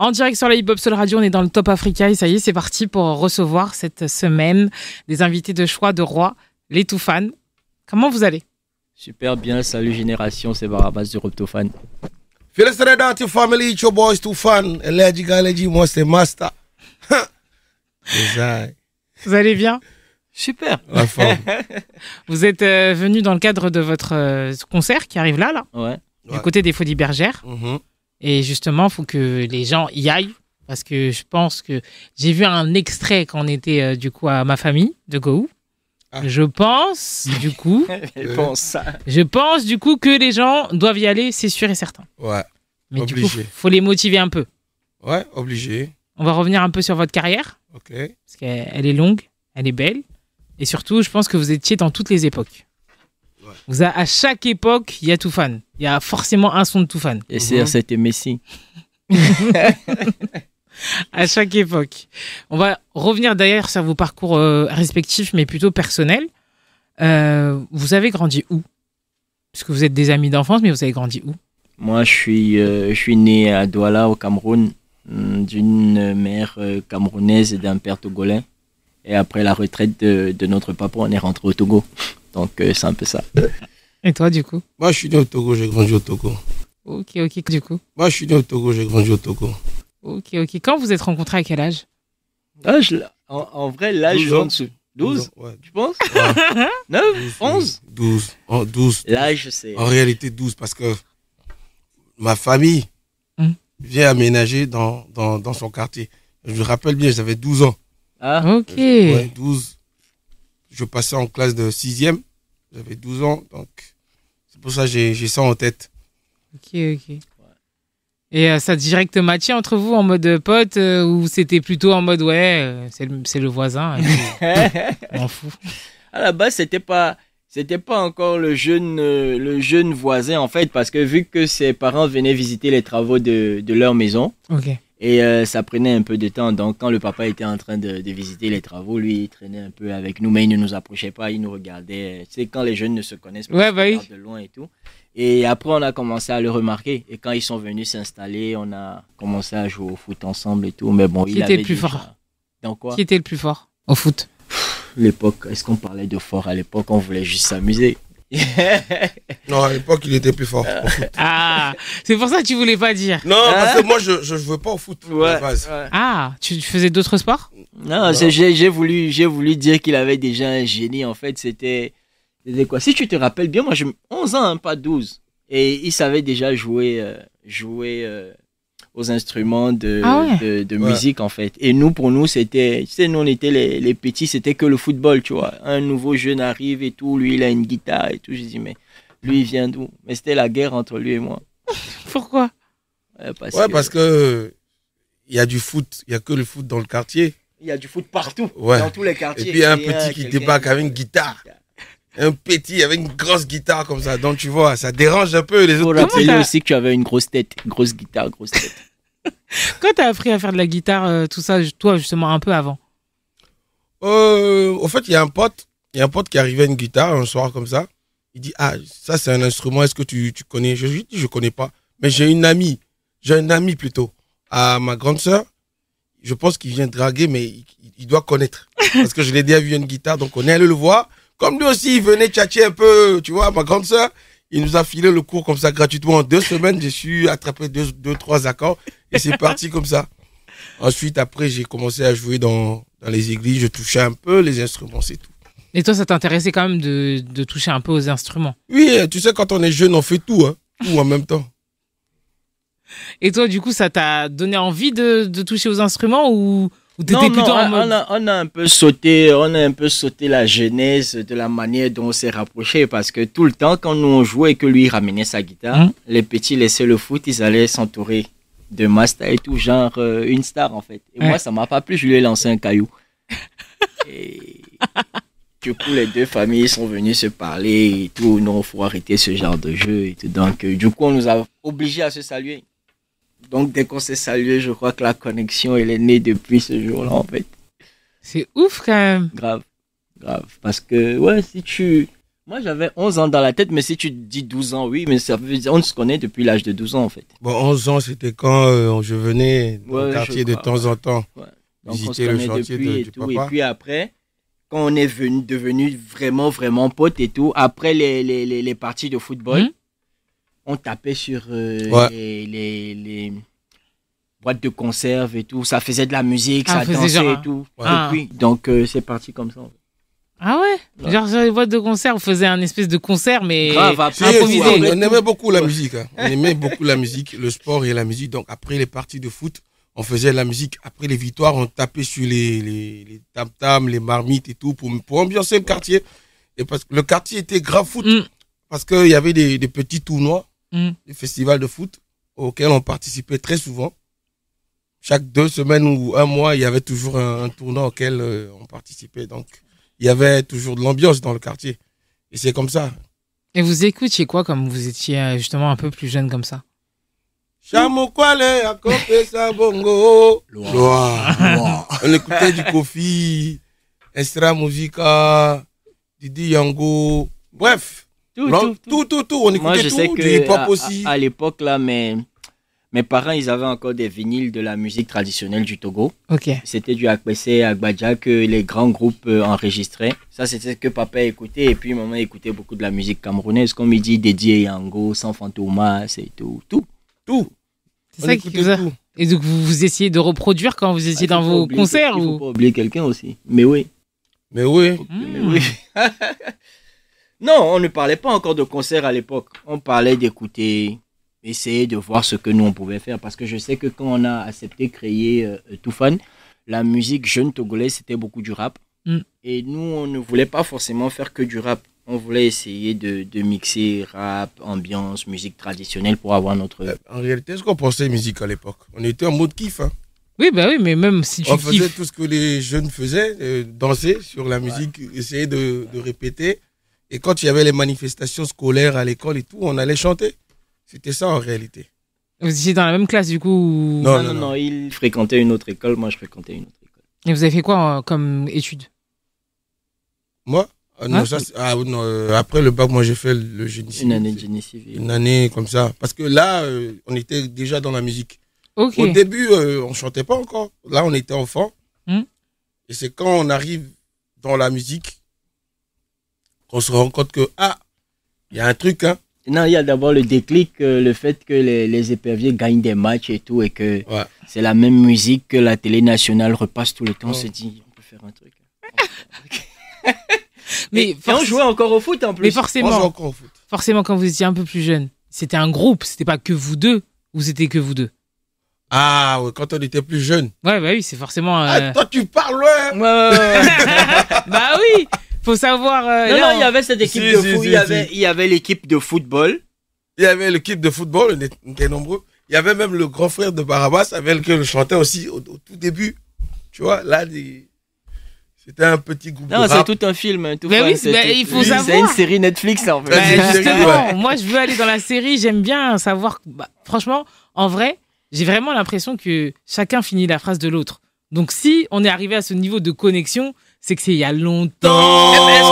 En direct sur la Hip Hop Soul Radio, on est dans le Top Africa et ça y est, c'est parti pour recevoir cette semaine des invités de choix de roi, les Toufan. Comment vous allez Super bien, salut génération, c'est Barabas du Rob Félicitations à la famille, your boys Toufan. moi c'est Master. vous allez bien Super. vous êtes euh, venu dans le cadre de votre euh, concert qui arrive là, là, ouais. du côté des Folies Bergères. Mm-hmm. Et justement, il faut que les gens y aillent. Parce que je pense que j'ai vu un extrait quand on était euh, du coup à ma famille de Gohou. Ah. Je pense, du coup. Euh, je, pense du coup, que les gens doivent y aller, c'est sûr et certain. Ouais. Mais obligé. du coup, faut les motiver un peu. Ouais, obligé. On va revenir un peu sur votre carrière. Ok. Parce qu'elle est longue, elle est belle. Et surtout, je pense que vous étiez dans toutes les époques. Vous à chaque époque, il y a tout fan. Il y a forcément un son de tout fan. Et c'est mhm. c'était Messi. à chaque époque. On va revenir d'ailleurs sur vos parcours euh, respectifs, mais plutôt personnels. Euh, vous avez grandi où Parce que vous êtes des amis d'enfance, mais vous avez grandi où Moi, je suis, euh, je suis né à Douala, au Cameroun, d'une mère camerounaise et d'un père togolais. Et après la retraite de, de notre papa, on est rentré au Togo. Donc, euh, c'est un peu ça. Et toi, du coup Moi, je suis né au Togo, j'ai grandi au Togo. Ok, ok, du coup Moi, je suis né au Togo, j'ai grandi au Togo. Ok, ok. Quand vous êtes rencontré à quel âge ah, en, vrai, l'âge, en dessous. 12 Tu penses 9 11 12. Oh, 12. c'est. En réalité, 12, parce que ma famille hum. vient aménager dans, son quartier. Je me rappelle bien, j'avais 12 ans. Ah, ok. 12 je passais en classe de sixième, J'avais 12 ans, donc c'est pour ça que j'ai ça en tête. Ok, ok. Et euh, ça direct match entre vous en mode pote euh, ou c'était plutôt en mode ouais, euh, c'est le, voisin hein, M'en fout. À la base, c'était pas c'était pas encore le jeune le jeune voisin en fait parce que vu que ses parents venaient visiter les travaux de, de leur maison. OK. Et euh, ça prenait un peu de temps. Donc, quand le papa était en train de, visiter les travaux, lui, il traînait un peu avec nous, mais il ne nous approchait pas, il nous regardait. C'est quand les jeunes ne se connaissent pas, bah de loin et tout. Et après, on a commencé à le remarquer. Et quand ils sont venus s'installer, on a commencé à jouer au foot ensemble et tout. Mais bon, Qui il était le plus fort Dans quoi Qui était le plus fort au foot L'époque, est-ce qu'on parlait de fort à l'époque On voulait juste s'amuser. non, à l'époque, il était plus fort. Ah, c'est pour ça que tu voulais pas dire. Non, parce que ah. moi, je je jouais pas au foot. Ah, tu faisais d'autres sports Non, j'ai voulu, j'ai voulu dire qu'il avait déjà un génie. En fait, c'était c'était quoi Si tu te rappelles bien, moi, j'ai 11 ans, hein, pas 12. Et il savait déjà jouer, euh, jouer euh, aux instruments de, ah musique en fait. Et nous, pour nous, c'était, tu sais, nous on était les, petits, c'était que le football, tu vois. Un nouveau jeune arrive et tout, lui il a une guitare et tout. Je dis, mais lui il vient d'où Mais c'était la guerre entre lui et moi. Pourquoi Ouais, parce que il y a du foot, il y a que le foot dans le quartier. Il y a du foot partout, dans tous les quartiers. Et puis il y a un petit euh, qui débarque avec une guitare un petit avec une grosse guitare comme ça. Donc tu vois, ça dérange un peu les autres. Pour rappeler aussi que tu avais une grosse tête, grosse guitare, grosse tête. Quand t'as appris à faire de la guitare, euh, tout ça, toi justement un peu avant euh, Au fait, il y a un pote, il y a un pote qui arrivait à une guitare un soir comme ça. Il dit ah ça c'est un instrument, est-ce que tu, connais Je lui dis je connais pas, mais j'ai une amie, j'ai un ami plutôt à ma grande sœur. Je pense qu'il vient draguer, mais il, doit connaître parce que je l'ai déjà vu une guitare, donc on est allé le voir. Comme lui aussi, il venait tchatcher un peu, tu vois, ma grande sœur. Il nous a filé le cours comme ça gratuitement. En deux semaines, j'ai su attraper deux, deux, trois accords et c'est parti comme ça. Ensuite, après, j'ai commencé à jouer dans, les églises. Je touchais un peu les instruments, c'est tout. Et toi, ça t'intéressait quand même de, toucher un peu aux instruments Oui, euh, tu sais, quand on est jeune, on fait tout, hein, en même temps. Et toi, du coup, ça t'a donné envie de, de toucher aux instruments ou, on, a, un peu sauté, on a un peu sauté la genèse de la manière dont on s'est rapproché parce que tout le temps quand nous on jouait et que lui ramenait sa guitare, hum. les petits laissaient le foot, ils allaient s'entourer de master et tout, genre euh, une star en fait. Et moi ça m'a pas plu, je lui ai lancé un caillou. du coup les deux familles sont venues se parler et tout, non faut arrêter ce genre de jeu et tout. Donc euh, du coup on nous a obligés à se saluer. Donc, dès qu'on s'est salué, je crois que la connexion, elle est née depuis ce jour-là, en fait. C'est ouf, quand même. Grave, grave. Parce que, ouais, si tu. Moi, j'avais 11 ans dans la tête, mais si tu dis 12 ans, oui, mais ça veut dire on se connaît depuis l'âge de 12 ans, en fait. Bon, 11 ans, c'était quand euh, je venais dans quartier de temps en temps. Ouais. visiter le de, et Papa. Et puis après, quand on est devenu vraiment, vraiment potes et tout, après les, les, les, parties de football, hum on tapait sur euh, les, les, boîtes de conserve et tout. Ça faisait de la musique, ah, ça dansait et tout. donc, euh, c'est parti comme ça. Ah ouais, Genre sur les boîtes de conserve, on faisait un espèce de concert, mais improvisé. On, aimait beaucoup la musique. Hein. On aimait beaucoup la musique, le sport et la musique. Donc après les parties de foot, on faisait la musique. Après les victoires, on tapait sur les, les, tam-tams, les marmites et tout pour, pour ambiancer le quartier. Et parce que le quartier était grave foot. Mm. Parce qu'il y avait des, petits tournois des mm. festivals de foot auxquels on participait très souvent. Chaque deux semaines ou un mois, il y avait toujours un, tournoi auquel euh, on participait. Donc, il y avait toujours de l'ambiance dans le quartier. Et c'est comme ça. Et vous écoutiez quoi comme vous étiez euh, justement un peu plus jeune comme ça bongo. On écoutait du Kofi, Estra Musica, Didi Yango, bref, tout, tout, tout, On écoutait Moi, je sais que À, l'époque, là, mes, mes parents, ils avaient encore des vinyles de la musique traditionnelle du Togo. Ok. C'était du et Akbadja que les grands groupes euh, enregistraient. Ça, c'était ce que papa écoutait. Et puis, maman écoutait beaucoup de la musique camerounaise, comme il dit, Dédié Yango, Sans Fantomas c'est tout, tout, tout. C'est ça Et donc, vous, essayez de reproduire quand vous étiez ah, dans vos concerts Il faut pas oublier quelqu'un aussi. Mais oui. Mais oui. Mais oui. Hmm. Non, on ne parlait pas encore de concert à l'époque. On parlait d'écouter, essayer de voir ce que nous on pouvait faire. Parce que je sais que quand on a accepté créer euh, Tout Fan, la musique jeune togolaise, c'était beaucoup du rap. Mm. Et nous, on ne voulait pas forcément faire que du rap. On voulait essayer de, mixer rap, ambiance, musique traditionnelle pour avoir notre. Euh, en réalité, ce qu'on pensait musique à l'époque, on était en mode kiff. Hein. Oui, bah oui, mais même si tu On tout ce que les jeunes faisaient, euh, danser sur la musique, essayer de répéter. Et quand il y avait les manifestations scolaires à l'école et tout, on allait chanter. C'était ça en réalité. Vous étiez dans la même classe du coup non, non, non, il fréquentait une autre école, moi je fréquentais une autre école. Et vous avez fait quoi euh, comme études Moi ah, hein? ah, euh, Après le bac, moi j'ai fait le génie civil. Une année de génie civil. Une année comme ça. Parce que là, euh, on était déjà dans la musique. Au début, on chantait pas encore. Là, on était enfant. Hein? Et c'est quand on arrive dans la musique qu'on se rend compte que, ah, il y a un truc, hein. Non, il y a d'abord le déclic, euh, le fait que les, éperviers gagnent des matchs et tout, et que c'est la même musique que la télé nationale repasse tout le temps. On se dit, on peut faire un truc. mais on jouait encore au foot en plus. Mais forcément, forcément, quand vous étiez un peu plus jeune, c'était un groupe, c'était pas que vous deux, vous étiez que vous deux. Ah ouais, quand on était plus jeune. Ouais, bah oui, c'est forcément. Ah, euh, toi tu parles. Ouais. bah oui. Faut savoir. Euh, non, non, il y avait cette équipe de il, y avait, l'équipe de football. Il y avait l'équipe de football, on était, nombreux. Il y avait même le grand frère de Barabas avec lequel je chantais aussi au, tout début. Tu vois, là, c'était un petit groupe. Non, c'est tout un film. mais hein, ben oui, mais ben, il faut savoir. C'est une série Netflix en fait. Ben, justement, moi je veux aller dans la série. J'aime bien savoir. Bah, franchement, en vrai, j'ai vraiment l'impression que chacun finit la phrase de l'autre. Donc si on est arrivé à ce niveau de connexion, c'est que c'est il y a longtemps. Eh ben,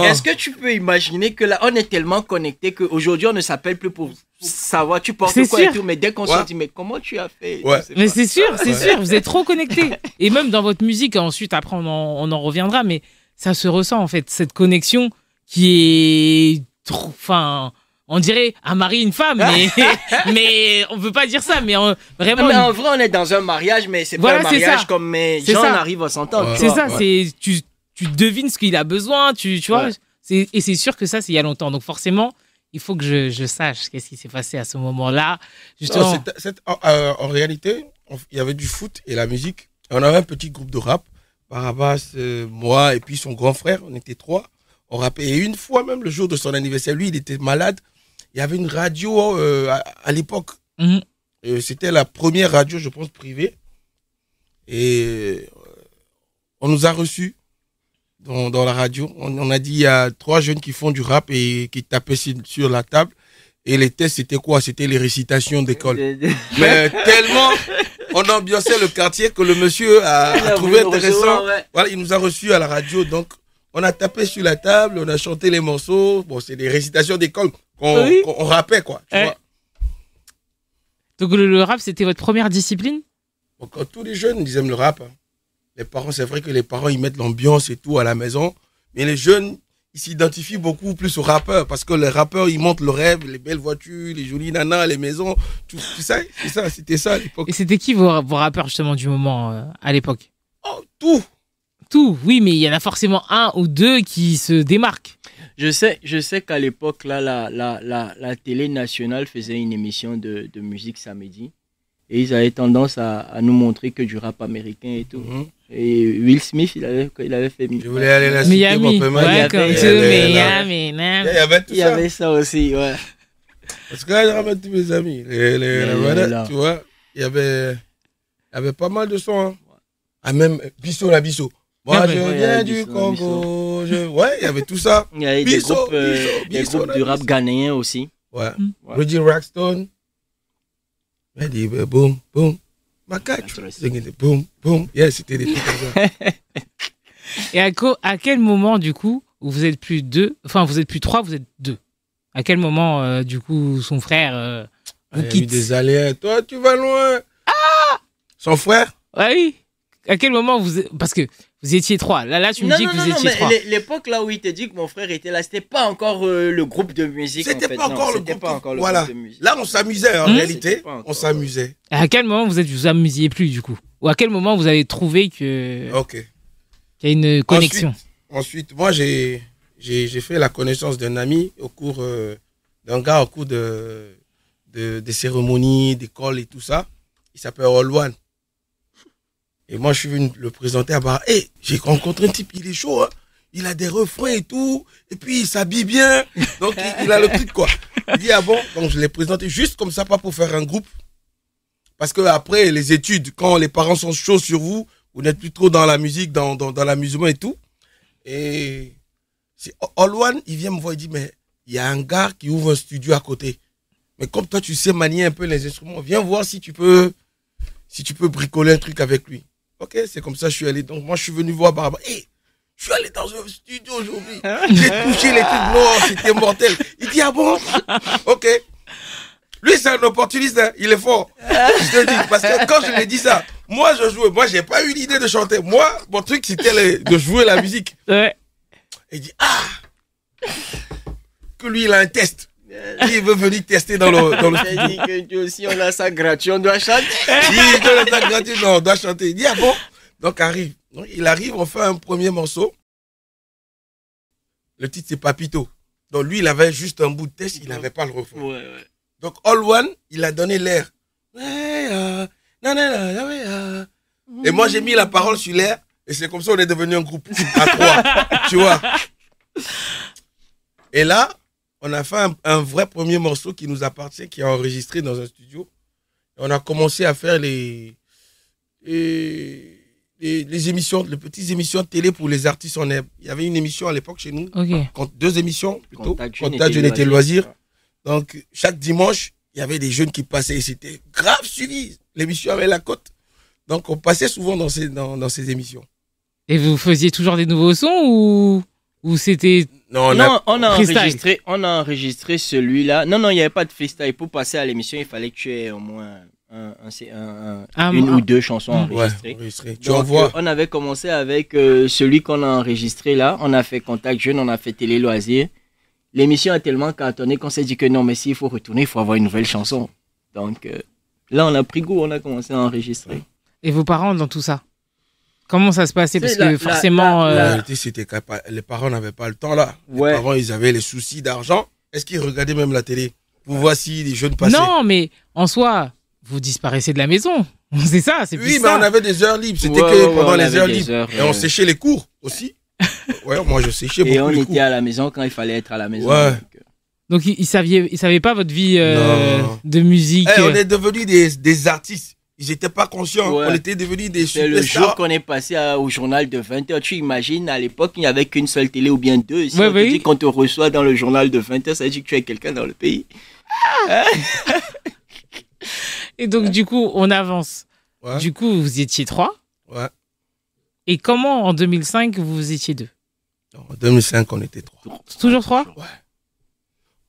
oh. Est-ce que, tu peux imaginer que là, on est tellement connecté qu'aujourd'hui, on ne s'appelle plus pour savoir tu portes quoi et tout, mais dès qu'on se dit, mais comment tu as fait Mais c'est sûr, c'est sûr, vous êtes trop connectés. Et même dans votre musique, hein, ensuite, après, on en, on en, reviendra, mais ça se ressent en fait, cette connexion qui est trop. Enfin, on dirait un mari une femme, mais, mais on peut pas dire ça, mais vraiment. en vrai, on est dans un mariage, mais c'est pas un mariage comme mais gens ça. arrive à s'entendre. C'est ça, c'est tu, tu devines ce qu'il a besoin, tu, vois. Et c'est sûr que ça, c'est il y a longtemps. Donc forcément, il faut que je, sache qu'est-ce qui s'est passé à ce moment-là. Justement. Euh, en, réalité, il y avait du foot et la musique. On avait un petit groupe de rap. Barabas, moi et puis son grand frère, on était trois. On rappait. Et une fois même, le jour de son anniversaire, lui, il était malade il y avait une radio euh, à, l'époque. Mhm. Euh, c'était la première radio, je pense, privée. Et euh, on nous a reçus dans, la radio. On, a dit il y a trois jeunes qui font du rap et qui tapaient sur, la table. Et les tests, c'était quoi C'était les récitations d'école. Mais tellement on ambiançait le quartier que le monsieur a, trouvé intéressant. Voilà, il nous a reçus à la radio. Donc, on a tapé sur la table, on a chanté les morceaux. Bon, c'est des récitations d'école. On oui. quoi. Donc le, rap, c'était votre première discipline Quand tous les jeunes, ils aiment le rap. Hein. Les parents, c'est vrai que les parents, ils mettent l'ambiance et tout à la maison. Mais les jeunes, ils s'identifient beaucoup plus aux rappeurs parce que les rappeurs, ils montrent le rêve, les belles voitures, les jolies nanas, les maisons, tout, ça. ça, c'était ça à l'époque. Et c'était qui vos, rappeurs justement du moment euh, à l'époque Oh, tout Tout, oui, mais il y en a forcément un ou deux qui se démarquent. Je sais, je sais qu'à l'époque, là, la, la, la, télé nationale faisait une émission de, de, musique samedi. Et ils avaient tendance à, nous montrer que du rap américain et tout. Mhm. Et Will Smith, il avait, il avait fait. Je voulais aller la Miami. il, Miami, il y avait ça. avait ça aussi, ouais. Parce que là, je ramène tous mes amis. tu vois, il y avait, avait pas mal de sons. à hein. Ah, même Bissot, la Bissot. Moi, je viens euh, du Congo. Ouais, il y avait tout ça. Il y avait des groupes, euh, des groupes du rap ghanéen aussi. Ouais. Hmm. Reggie Rackstone. Ready, boom, boom. My Boom, boom. yes c'était des trucs comme ça. Et à, quel moment, du coup, vous êtes plus deux, enfin, vous êtes plus trois, vous êtes deux À quel moment, euh, du coup, son frère euh, ah, vous quitte des aléas. Toi, tu vas loin. Ah Son frère Ouais, oui. À quel moment vous. Parce que vous étiez trois. Là, là tu me dis que vous non, étiez trois. L'époque là où il te dit que mon frère était là, c'était pas encore euh, le groupe de musique. C'était en pas, encore le, groupe de musique. Là, on s'amusait en hmm? réalité. On s'amusait. À quel moment vous êtes vous amusiez plus du coup Ou à quel moment vous avez trouvé que. Ok. Qu'il y a une connexion. Ensuite, moi, j'ai j'ai fait la connaissance d'un ami au cours euh, d'un gars au cours de, de des cérémonies, d'école et tout ça. Il s'appelle Olwan. Et moi, je suis venu le présenter à Bar et eh, j'ai rencontré un type, il est chaud, hein. Il a des refrains et tout. Et puis, il s'habille bien. Donc, il, a le truc, quoi. Il dit, ah Donc, je l'ai présenté juste comme ça, pas pour faire un groupe. Parce que après, les études, quand les parents sont chauds sur vous, vous n'êtes plus trop dans la musique, dans, l'amusement et tout. Et c'est All il vient me voir, il dit, mais il y a un gars qui ouvre un studio à côté. Mais comme toi, tu sais manier un peu les instruments, viens voir si tu peux, si tu peux bricoler un truc avec lui. Ok, c'est comme ça que je suis allé. Donc, moi, je suis venu voir Barbara. Eh, je suis allé dans un studio aujourd'hui. J'ai touché les trucs. Non, c'était mortel. Il dit, ah bon Ok. Lui, c'est un opportuniste. Hein. Il est fort. Je te dis. Parce que quand je lui ai dit ça, moi, je jouais. Moi, j'ai pas eu l'idée de chanter. Moi, mon truc, c'était de jouer la musique. Ouais. Il dit, ah Que lui, il a un test. Euh, il veut venir tester dans le, dans le dit que aussi, on a ça gratuit, on doit chanter. Il dit, on a ça gratuit, non, on doit chanter. Il dit, ah bon Donc, arrive. Donc, il arrive, on fait un premier morceau. Le titre, c'est Papito. Donc, lui, il avait juste un bout de test, il n'avait pas le refrain. Donc, All One, il a donné l'air. Ah, ah. Et moi, j'ai mis la parole sur l'air. Et c'est comme ça, qu'on est devenu un groupe à trois. tu vois. Et là, on a fait un, vrai premier morceau qui nous appartient, qui a enregistré dans un studio. on a commencé à faire les, les, émissions, les petites émissions de télé pour les artistes en herbe. Il y avait une émission à l'époque chez nous, OK. Ah, deux émissions plutôt, Contact et était Loisirs. Loisir. Ah. Donc chaque dimanche, il y avait des jeunes qui passaient et c'était grave suivi. L'émission avait la cote. Donc on passait souvent dans ces, dans ces émissions. Et vous faisiez toujours des nouveaux sons ou ou c'était. Non, on non, a, on a enregistré, enregistré celui-là. Non, non, il n'y avait pas de freestyle. Pour passer à l'émission, il fallait que tu aies au moins ah, une ah. ou deux chansons mm. enregistrées. Euh, on avait commencé avec euh, celui qu'on a enregistré là. On a fait Contact Jeune, on a fait Télé Loisirs. L'émission a tellement cartonné qu'on s'est dit que non, mais s'il faut retourner, il faut avoir une nouvelle chanson. Donc euh, là, on a pris goût, on a commencé à enregistrer. Et vos parents dans tout ça Comment ça se passait Parce que forcément. La, euh, réalité, c'était que les parents n'avaient pas le temps là. Ouais. Les parents, ils avaient les soucis d'argent. Est-ce qu'ils regardaient même la télé Pour voir si les jeunes passaient Non, mais en soi, vous disparaissez de la maison. C'est ça, c'est Oui, mais on avait des heures libres. C'était que pendant les heures libres. et on séchait les cours aussi. ouais, moi je séchais beaucoup. Et on était à la maison quand il fallait être à la maison. Donc, ils ne savaient, pas votre vie euh, de musique. Eh, on euh. est devenus des, des artistes ils n'étaient pas conscients. On était devenus des superstars. Le jour qu'on est passé au journal de 20h, tu imagines, à l'époque, il n'y avait qu'une seule télé ou bien deux. Si on te bah dit qu'on te reçoit dans le journal de 20h, ça veut dire que tu es quelqu'un dans le pays. Ah. Et donc, du coup, on avance. Du coup, vous étiez trois. Et comment, en 2005, vous étiez deux En 2005, on était trois. Toujours trois Ouais.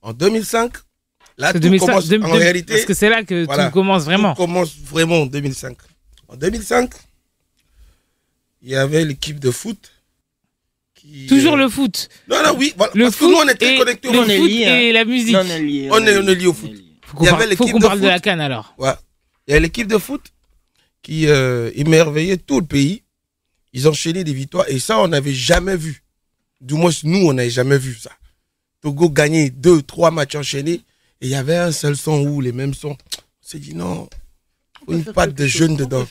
En 2005, Là, 2005, en réalité. Parce que c'est là que tu tout commence vraiment. Tout commence vraiment en 2005. En 2005, il y avait l'équipe de foot. Qui, Toujours euh, le foot. Non, non, oui. le parce foot que nous, on est très connectés au foot. Hein. et la musique. on, est lié, au foot. il y avait l'équipe de foot. de la canne alors. Il y a l'équipe de foot qui euh, émerveillait tout le pays. Ils enchaînaient des victoires et ça, on n'avait jamais vu. Du moins, nous, on n'avait jamais vu ça. Togo gagnait deux, trois matchs enchaînés et il y avait un seul son où les mêmes sons. On s'est dit non, une patte de jeune dedans.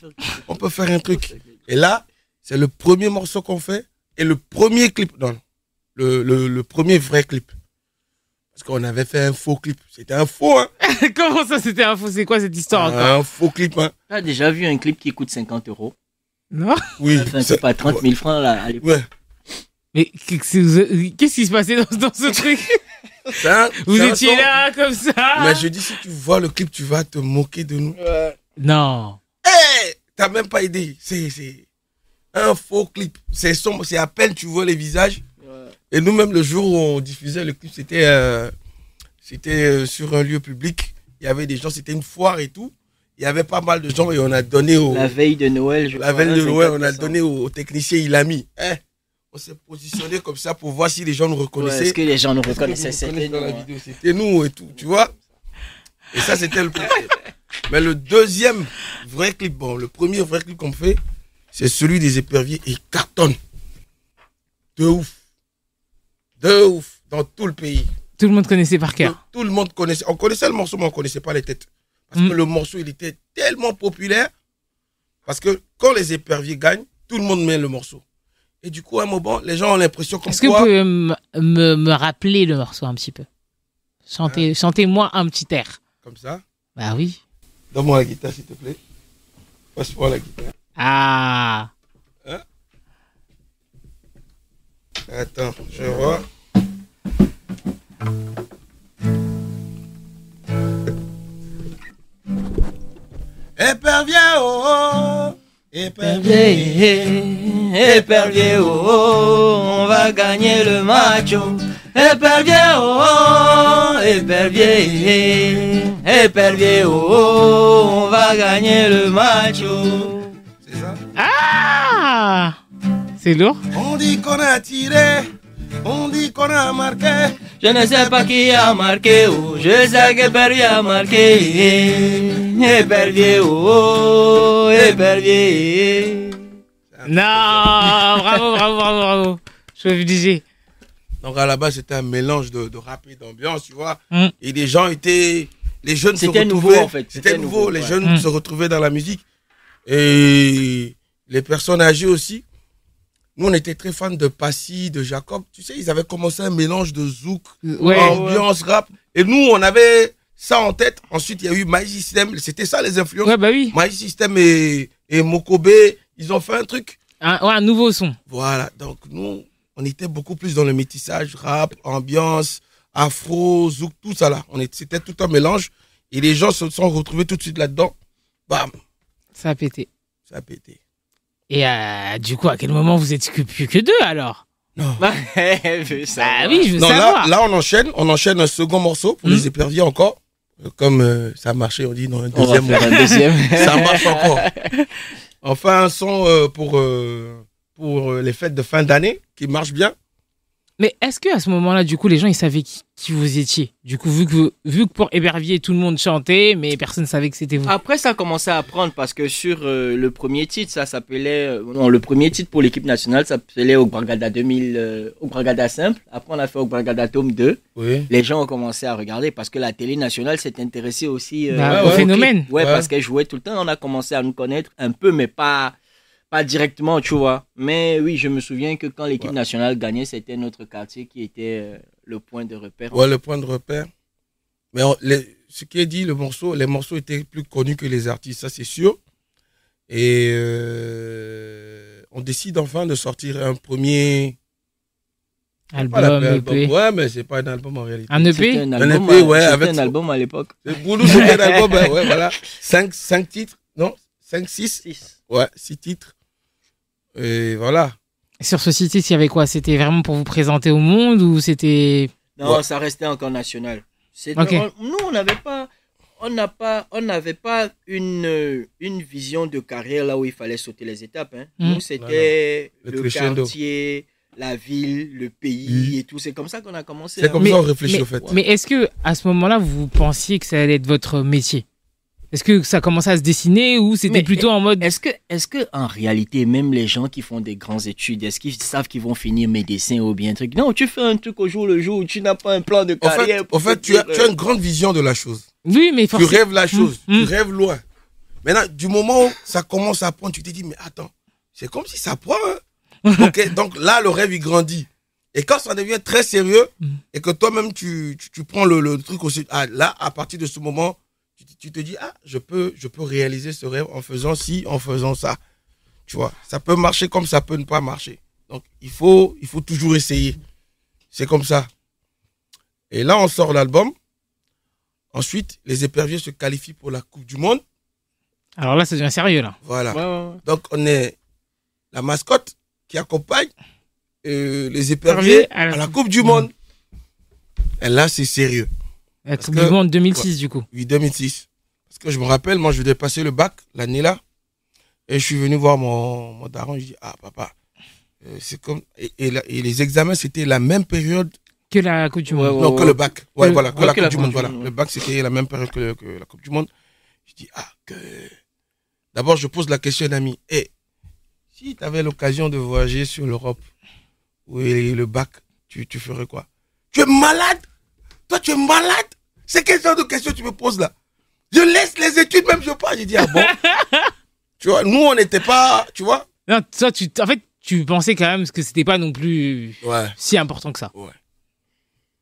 On peut faire un truc. Et là, c'est le premier morceau qu'on fait et le premier clip. Non, le, premier vrai clip. Parce qu'on avait fait un faux clip. C'était un faux, hein. Comment ça, c'était un faux C'est quoi cette histoire Un faux clip, hein. T'as déjà vu un clip qui coûte 50 euros Non Oui. c'est pas 30 000 francs là, Ouais. Mais qu'est-ce qui se passait dans ce truc Vous étiez là comme ça. Mais je dis, si tu vois le clip, tu vas te moquer de nous. Non. Hé, t'as même pas idée. C'est un faux clip. C'est sombre, c'est à peine tu vois les visages. Et nous-mêmes, le jour où on diffusait le clip, c'était euh, euh, sur un lieu public. Il y avait des gens, c'était une foire et tout. Il y avait pas mal de gens et on a donné au. La veille de Noël, je La veille hein, de Noël, on a donné au, technicien, il a mis. Hein on s'est positionné comme ça pour voir si les gens nous reconnaissaient. ce que les gens nous reconnaissaient C'était nous, et tout, tu vois. Et ça, c'était le premier. Mais le deuxième vrai clip, bon, le premier vrai clip qu'on fait, c'est celui des éperviers et cartonne. De ouf. De ouf. Dans tout le pays. Tout le monde connaissait par cœur. Tout, le monde connaissait. On connaissait le morceau, mais on ne connaissait pas les têtes. Parce que mm. le morceau, il était tellement populaire. Parce que quand les éperviers gagnent, tout le monde met le morceau. Et du coup, à un moment, les gens ont l'impression comme Est-ce que vous pouvez me, me rappeler le morceau un petit peu Chantez, moi un petit air. Comme ça Bah oui. Donne-moi la guitare, s'il te plaît. Passe-moi la guitare. Ah hein? Attends, je vois. Et eh, parviens, oh, oh. Épervier, épervier, oh, oh, oh, on va gagner le match. Oh. Épervier, oh, oh, épervier, épervier, oh, oh, oh on va gagner le match. C'est ça Ah C'est lourd On dit qu'on a tiré on dit qu'on a marqué. Je ne sais pas qui a marqué. Je sais que Berry a marqué. Épervier, oh, Non, bravo, bravo, bravo, bravo. Je vous disais. Donc à la base, c'était un mélange de, rap et d'ambiance, tu vois. Mm. Et les gens étaient. Les jeunes se C'était nouveau, en fait. C'était nouveau. Les jeunes mm. se retrouvaient dans la musique. Et les personnes âgées aussi. Nous, on était très fans de Passy, de Jacob. Tu sais, ils avaient commencé un mélange de zouk, euh, ambiance, rap. Et nous, on avait ça en tête. Ensuite, il y a eu Magic System. C'était ça, les influences. Ouais, bah oui. System et, et ils ont fait un truc. Un, un nouveau son. Voilà. Donc, nous, on était beaucoup plus dans le métissage, rap, ambiance, afro, zouk, tout ça là. C'était tout un mélange. Et les gens se sont retrouvés tout de suite là-dedans. Bam. Ça a pété. Ça a pété. Et euh, du coup, à quel moment vous êtes plus que deux alors non. Ah oui, je veux savoir. Là, on enchaîne, on enchaîne un second morceau pour les hmm. éperviers encore. Euh, comme euh, ça ça marché, on dit dans un deuxième. On un deuxième. ça marche encore. Enfin, un son pour, pour les fêtes de fin d'année qui marche bien. Mais est-ce que à ce moment-là, du coup, les gens ils savaient qui, vous étiez Du coup, vu que vu que pour Hébervier tout le monde chantait, mais personne savait que c'était vous. Après, ça a commencé à prendre parce que sur euh, le premier titre, ça s'appelait euh, non le premier titre pour l'équipe nationale ça s'appelait Bragada 2000, euh, Au Bragada simple. Après, on a fait Bragada tome 2. Oui. Les gens ont commencé à regarder parce que la télé nationale s'est intéressée aussi bah, au phénomène. Ouais, ouais, parce qu'elle jouait tout le temps. On a commencé à nous connaître un peu, mais pas pas directement, tu vois. Mais oui, je me souviens que quand l'équipe nationale gagnait, c'était notre quartier qui était euh, le point de repère. Ouais, le point de repère. Mais ce qui est dit, le morceau, les morceaux étaient plus connus que les artistes, ça c'est sûr. Et euh, on décide enfin de sortir un premier e album. Ouais, mais c'est pas un album en réalité. Un EP, un album, e hein. ouais, album à l'époque. boulot, c'était un album, hein, voilà. Cinq, cinq titres, non Cinq, six, six. Ouais, six titres. Et voilà. Sur ce site, il y avait quoi C'était vraiment pour vous présenter au monde ou c'était. Non, ça restait encore national. nous, on n'avait pas. On n'a pas, on n'avait pas une, une vision de carrière là où il fallait sauter les étapes. Hein. Hmm. Nous, c'était le, quartier, la ville, le pays et tout. C'est comme ça qu'on a commencé. C'est comme hein. ça qu'on réfléchit au fait. Mais est-ce que à ce moment-là, vous pensiez que ça allait être votre métier est-ce que ça commence à se dessiner ou c'était plutôt en mode. Est-ce que, est-ce que en réalité, même les gens qui font des grandes études, est-ce qu'ils savent qu'ils vont finir médecin ou bien truc Non, tu fais un truc au jour le jour, tu n'as pas un plan de carrière. En fait, tu, as, euh, une grande vision de la chose. Oui, mais forcément. Tu rêves la hum, chose, tu hum. rêves loin. Maintenant, du moment où ça commence à prendre, tu te dis, mais attends, c'est comme si ça prend. Hein. OK, donc là, le rêve, il grandit. Et quand ça devient très sérieux hum. et que toi-même, tu, tu, prends le, le truc aussi, ah, là, à partir de ce moment, tu, te dis, ah, je peux, je peux réaliser ce rêve en faisant ci, en faisant ça. Tu vois, ça peut marcher comme ça peut ne pas marcher. Donc, il faut, il faut toujours essayer. C'est comme ça. Et là, on sort l'album. Ensuite, les éperviers se qualifient pour la Coupe du Monde. Alors là, c'est un sérieux, là. Voilà. Donc, on est la mascotte qui accompagne euh, les éperviers à la... Euh, Coupe du Monde. Et là, c'est sérieux. La Coupe 2006, du coup. Oui, 2006. Parce que je me rappelle, moi, je devais passer le bac l'année-là. Et je suis venu voir mon, mon daron. Je dis Ah, papa, euh, c'est comme. Et, les examens, c'était la même période. Que la Coupe du Monde. non, que le bac. Ouais, voilà, que, la Coupe, du, monde, Le bac, c'était la même période que, la Coupe du Monde. Je dis Ah, que. D'abord, je pose la question à un ami. et eh, si tu avais l'occasion de voyager sur l'Europe, ou le bac, tu, tu ferais quoi Tu es malade toi, tu es malade C'est quel genre de question tu me poses là Je laisse les études, même je pas. J'ai dit, ah bon Tu vois, nous, on n'était pas. Tu vois Non, toi, tu, en fait, tu pensais quand même que c'était pas non plus si important que ça. Ouais.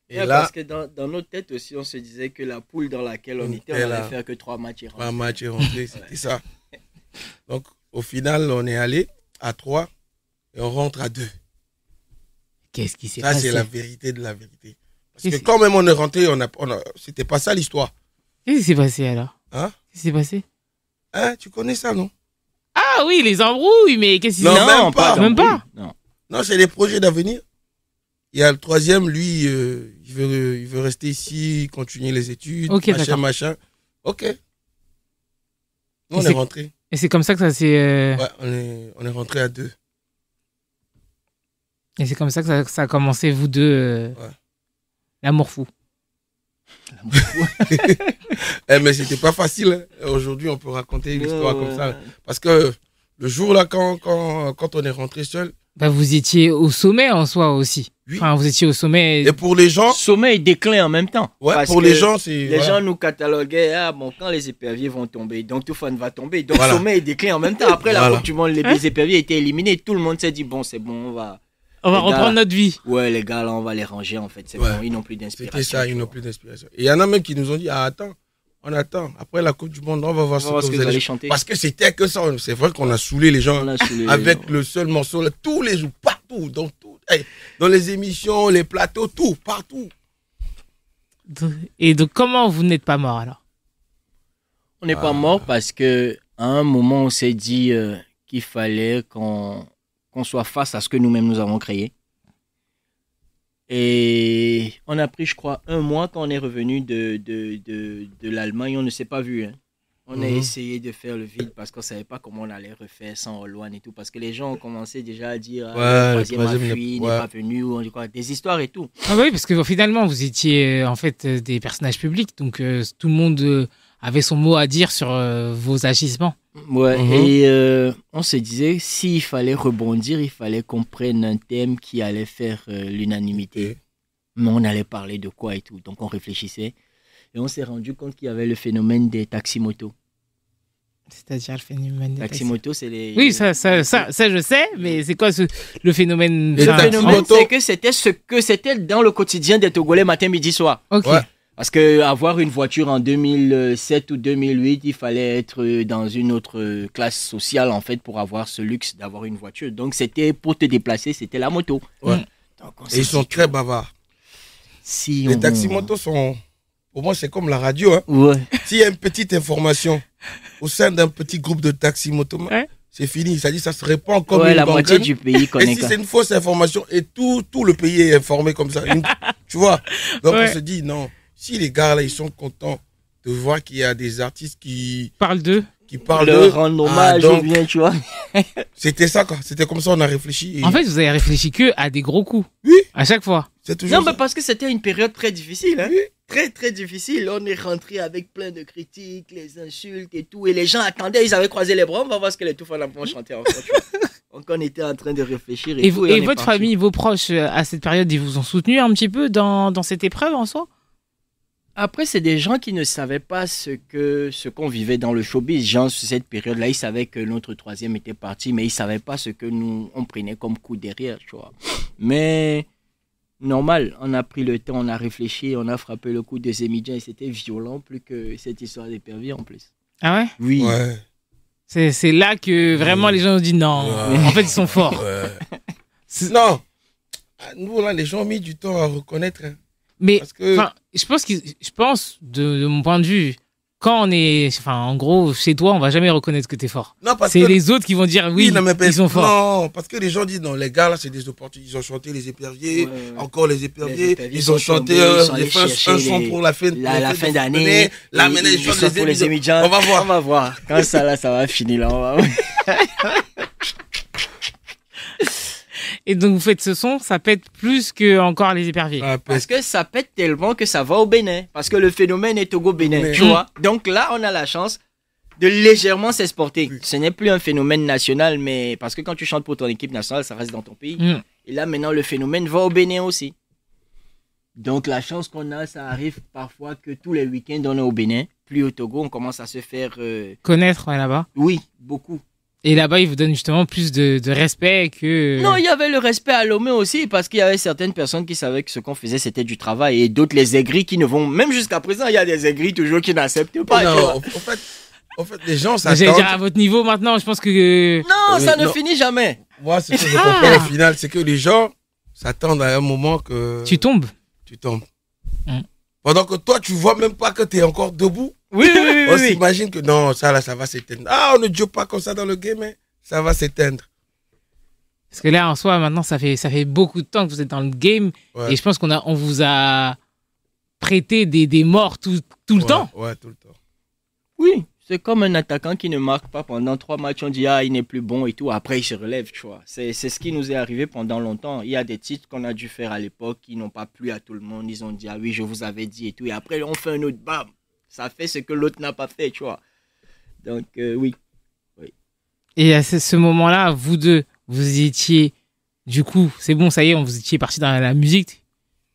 Et parce que dans, notre tête aussi, on se disait que la poule dans laquelle on mm. était, on allait faire que trois matchs Trois matchs c'était ça. Donc, au final, on est allé à trois et on rentre à deux. Qu'est-ce qui s'est passé Ça, c'est la vérité de la vérité. Parce que quand même on est rentré, on a, c'était pas ça l'histoire. Qu'est-ce qui s'est passé alors Hein Qu'est-ce qui s'est passé Hein Tu connais ça, non Ah oui, les embrouilles, mais qu'est-ce qui s'est passé Non, même pas. Même pas. Non, c'est les projets d'avenir. Il y a le troisième, lui, euh, il, veut, il veut rester ici, continuer les études, machin, machin. Ok. Nous, on est, rentré. Et c'est comme ça que ça s'est. Euh, ouais, on est, on rentré à deux. Et c'est comme ça que ça, a commencé, vous deux. Euh, ouais. L'amour fou. fou. Eh, mais c'était pas facile. Hein. Aujourd'hui, on peut raconter une histoire comme ça. Parce que le jour là, quand, on est rentré seul. Bah, vous étiez au sommet en soi aussi. Enfin, vous étiez au sommet. Et pour les gens. Sommet et déclin en même temps. Ouais, pour les gens, c'est. Les gens nous cataloguaient, ah bon, quand les éperviers vont tomber, donc tout le fan va tomber. Donc sommet et déclin en même temps. Après la les, les hein éperviers étaient éliminés. Tout le monde s'est dit, bon, c'est bon, on va on va reprendre notre vie. Ouais, les gars, là, on va les ranger, en fait. C'est bon, ils n'ont plus d'inspiration. C'était ça, ils n'ont plus d'inspiration. Et il y en a même qui nous ont dit, ah, attends, on attend. Après la Coupe du Monde, on va voir ce que, vous, allez chanter. Parce que c'était que ça. C'est vrai qu'on a saoulé les gens avec le seul morceau, tous les jours, partout, dans, dans les émissions, les plateaux, tout, partout. Et donc, comment vous n'êtes pas mort alors On n'est pas ah. mort parce que un moment, on s'est dit euh, qu'il fallait qu'on qu'on soit face à ce que nous-mêmes nous avons créé. Et on a pris, je crois, un mois quand on est revenu de, de, de, l'Allemagne. On ne s'est pas vu. Hein. On a mhm. essayé de faire le vide parce qu'on ne savait pas comment on allait refaire sans Oloan et tout. Parce que les gens ont commencé déjà à dire ah, ouais, n'est pas venu, des histoires et tout. Ah oui, parce que finalement, vous étiez euh, en fait euh, des personnages publics. Donc euh, tout le monde avait son mot à dire sur euh, vos agissements. Ouais, mhm. et euh, on se disait, s'il fallait rebondir, il fallait qu'on prenne un thème qui allait faire euh, l'unanimité. Mais on allait parler de quoi et tout. Donc on réfléchissait. Et on s'est rendu compte qu'il y avait le phénomène des taximotos. C'est-à-dire le phénomène des taximotos, c'est les. Oui, ça, ça, ça, je sais, mais c'est quoi ce, le phénomène Le phénomène, c'est que c'était ce que c'était dans le quotidien des Togolais matin, midi, soir. Ok. Parce que avoir une voiture en 2007 ou 2008, il fallait être dans une autre classe sociale en fait pour avoir ce luxe d'avoir une voiture. Donc c'était pour te déplacer, c'était la moto. Hmm. Et ils sont très bavards. Si Les taxis motos sont pour moi, c'est comme la radio. Hein. Ouais. S'il y a une petite information au sein d'un petit groupe de taxis motos c'est fini. Ça dit, ça se répand comme une la moitié du pays. Et si c'est une fausse information, et tout, tout le pays est informé comme ça, tu vois. Donc on se dit non. Si les gars là, ils sont contents de voir qu'il y a des artistes qui parlent d'eux, qui parlent d'eux, rendent ah, hommage ah, bien, tu vois. c'était ça quoi. C'était comme ça on a réfléchi. En fait, vous avez réfléchi que à des gros coups. Oui. À chaque fois. C'est toujours. Non, mais parce que c'était une période très difficile. Hein. très très difficile. On est rentré avec plein de critiques, les insultes et tout. Et les gens attendaient, ils avaient croisé les bras. On va voir ce que les touffes vont chanter en Donc on était en train de réfléchir. Et, votre famille, vos proches, euh, à cette période, ils vous ont soutenu un petit peu dans, dans cette épreuve en soi après, c'est des gens qui ne savaient pas ce que ce qu'on vivait dans le showbiz. Genre, sur cette période-là, ils savaient que notre troisième était parti, mais ils ne savaient pas ce que nous, on prenait comme coup derrière, tu vois. Mais normal, on a pris le temps, on a réfléchi, on a frappé le coup de Zemidja, et c'était violent plus que cette histoire des pervers en plus. Ah ouais Oui. Ouais. C'est là que vraiment les gens ont dit non, en fait ils sont forts. Non, nous là, les gens ont mis du temps à reconnaître. Hein. Mais je pense, que, je pense de, mon point de vue, quand on est, enfin, en gros, chez toi, on va jamais reconnaître que tu es fort. C'est les autres qui vont dire oui, ils sont forts. Non, parce que les gens disent non, les gars là, c'est des opportunités. Ils ont chanté les éperviers, encore les éperviers. ils ont chanté un euh, son pour la fin, d'année. les, les, émigrants. On va voir. voir. Quand ça là, ça va finir là. On va voir. Et donc vous faites ce son, ça pète plus que encore les éperviers. Ah, parce que ça pète tellement que ça va au Bénin. Parce que le phénomène est Togo-Bénin, tu vois. Donc là, on a la chance de légèrement s'exporter. Ce n'est plus un phénomène national, mais parce que quand tu chantes pour ton équipe nationale, ça reste dans ton pays. Mm. Et là, maintenant, le phénomène va au Bénin aussi. Donc, la chance qu'on a, ça arrive parfois que tous les week-ends, on est au Bénin, plus au Togo, on commence à se faire. Euh, Connaître là-bas Oui, beaucoup. Et là-bas, ils vous donnent justement plus de, respect que. Euh, non, il y avait le respect à Lomé aussi, parce qu'il y avait certaines personnes qui savaient que ce qu'on faisait, c'était du travail, et d'autres, les aigris qui ne vont. Même jusqu'à présent, il y a des aigris toujours qui n'acceptent pas. Non, en fait, en fait, les gens s'attendent. J'allais dire à votre niveau maintenant, je pense que. Euh, non, ça ne finit jamais. Moi, ce que je ah. comprends au final, c'est que les gens s'attendent à un moment que. Tu tombes. Tu tombes. Hum. Pendant que toi, tu vois même pas que tu es encore debout. Oui, oui, oui. on s'imagine que non, ça là, ça va s'éteindre. Ah, on ne joue pas comme ça dans le game, hein. ça va s'éteindre. Parce que là, en soi, maintenant, ça fait, ça fait beaucoup de temps que vous êtes dans le game. Et je pense qu'on a, on vous a prêté des, des morts tout, tout le temps. Ouais, tout le temps. Oui, c'est comme un attaquant qui ne marque pas pendant trois matchs. On dit, ah, il n'est plus bon et tout. Après, il se relève, tu vois. C'est ce qui nous est arrivé pendant longtemps. Il y a des titres qu'on a dû faire à l'époque qui n'ont pas plu à tout le monde. Ils ont dit, ah oui, je vous avais dit et tout. Et après, on fait un autre bam ça fait ce que l'autre n'a pas fait, tu vois. Donc, euh, oui. Et à ce moment-là, vous deux, vous étiez, du coup, c'est bon, ça y est, on vous étiez parti dans la musique.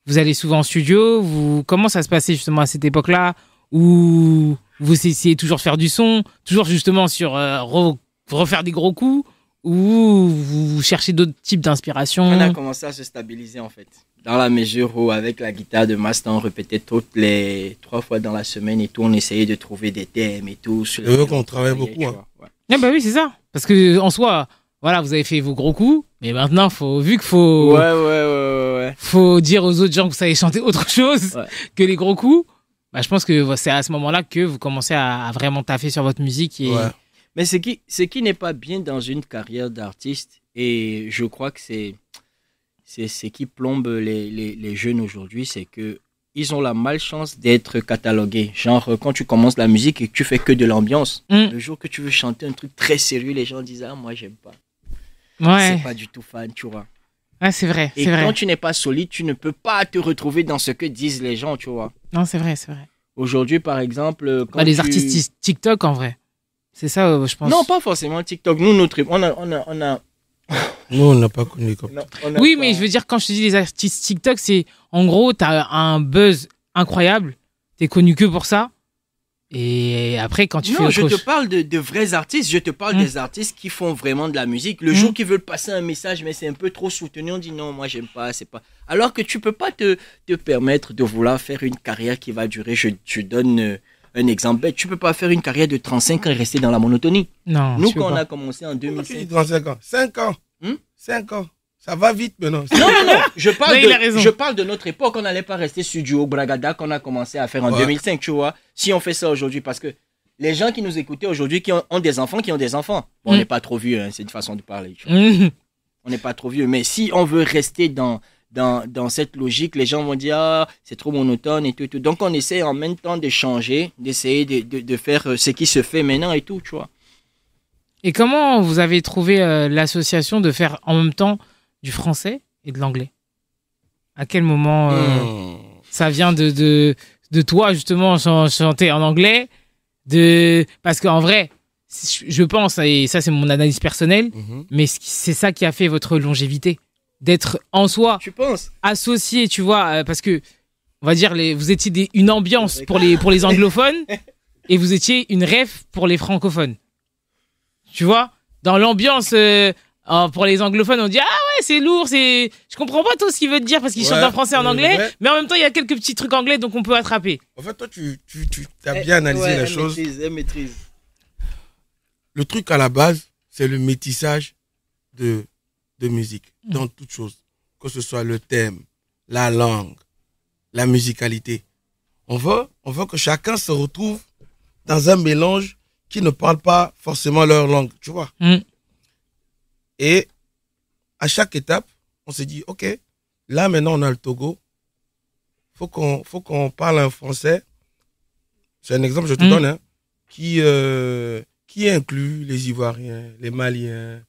Vous allez souvent en studio. Vous, comment ça se passait justement à cette époque-là où vous essayez toujours de faire du son, toujours justement sur euh, refaire des gros coups ou vous cherchez d'autres types d'inspiration On a commencé à se stabiliser en fait dans la mesure où avec la guitare de Maston, on répétait toutes les trois fois dans la semaine et tout, on essayait de trouver des thèmes et tout. C'est vrai qu'on travaille beaucoup. Hein. Eh ben oui, c'est ça. Parce que en soi, voilà, vous avez fait vos gros coups, mais maintenant, faut, vu qu'il faut, ouais, ouais, faut dire aux autres gens que vous savez chanter autre chose que les gros coups, bah, je pense que c'est à ce moment-là que vous commencez à, vraiment taffer sur votre musique. Et... Mais qui, ce qui n'est pas bien dans une carrière d'artiste, et je crois que c'est c'est ce qui plombe les, jeunes aujourd'hui, c'est que ils ont la malchance d'être catalogués. Genre, euh, quand tu commences la musique et que tu fais que de l'ambiance, mm. le jour que tu veux chanter un truc très sérieux, les gens disent Ah, moi, j'aime pas. Ouais. C'est pas du tout fan, tu vois. ah c'est vrai. Et quand tu n'es pas solide, tu ne peux pas te retrouver dans ce que disent les gens, tu vois. Non, c'est vrai, c'est vrai. Aujourd'hui, par exemple. les euh, artistes TikTok, en vrai. C'est ça, euh, je pense. Non, pas forcément TikTok. Nous, notre. On on a, on a nous, on n'a pas connu comme Oui, mais je veux dire, quand je te dis les artistes TikTok, c'est en gros, t'as un buzz incroyable, t'es connu que pour ça. Et après, quand tu non, fais. Non, je te parle de, vrais artistes, je te parle hum. des artistes qui font vraiment de la musique. Le jour hum. qu'ils veulent passer un message, mais c'est un peu trop soutenu, on dit non, moi j'aime pas, c'est pas. Alors que tu peux pas te, te permettre de vouloir faire une carrière qui va durer. Je, je donne euh, un exemple bête. Tu peux pas faire une carrière de 35 ans et rester dans la monotonie. Non. Nous, quand on a commencé en 2005. ans 5 ans. 5 hmm? ans. Ça va vite maintenant. Non, non, non. Je parle, de, je parle de notre époque. On n'allait pas rester studio bragada qu'on a commencé à faire en 2005, tu vois. Si on fait ça aujourd'hui, parce que les gens qui nous écoutaient aujourd'hui, qui ont, des enfants, qui ont des enfants, on hmm. n'est pas trop vieux, hein, c'est une façon de parler. On n'est pas trop vieux. Mais si on veut rester dans dans, cette logique, les gens vont dire ah, c'est trop monotone et tout, Donc on essaie en même temps de changer, d'essayer de, faire euh, ce qui se fait maintenant et tout, tu vois. Et comment vous avez trouvé euh, l'association de faire en même temps du français et de l'anglais À quel moment euh, hmm. ça vient de, de, toi justement chanter en anglais de... Parce qu'en vrai, je pense, et ça c'est mon analyse personnelle, mhm. mais c'est ça qui a fait votre longévité d'être en soi tu penses associé, tu vois, euh, parce que on va dire les, vous étiez une ambiance pour les pour les anglophones et vous étiez une ref pour les francophones. Tu vois, dans l'ambiance euh, pour les anglophones, on dit ah ouais c'est lourd, c'est je comprends pas tout ce qu'il veut dire parce qu'il ouais, chante en français en anglais, mais en même temps il y a quelques petits trucs anglais donc on peut attraper. En fait toi tu tu, tu as eh, bien analysé la chose. Maîtrise, elle maîtrise. Le truc à la base c'est le métissage de de musique dans toute chose, que ce soit le thème, la langue, la musicalité. On veut, on que chacun se retrouve dans un mélange qui ne parle pas forcément leur langue, tu vois. Mm. Et à chaque étape, on se dit, OK, là maintenant on a le Togo, faut qu'on faut qu'on parle un français. C'est un exemple, je te mm. donne, hein, qui, euh, qui inclut les Ivoiriens, les Maliens,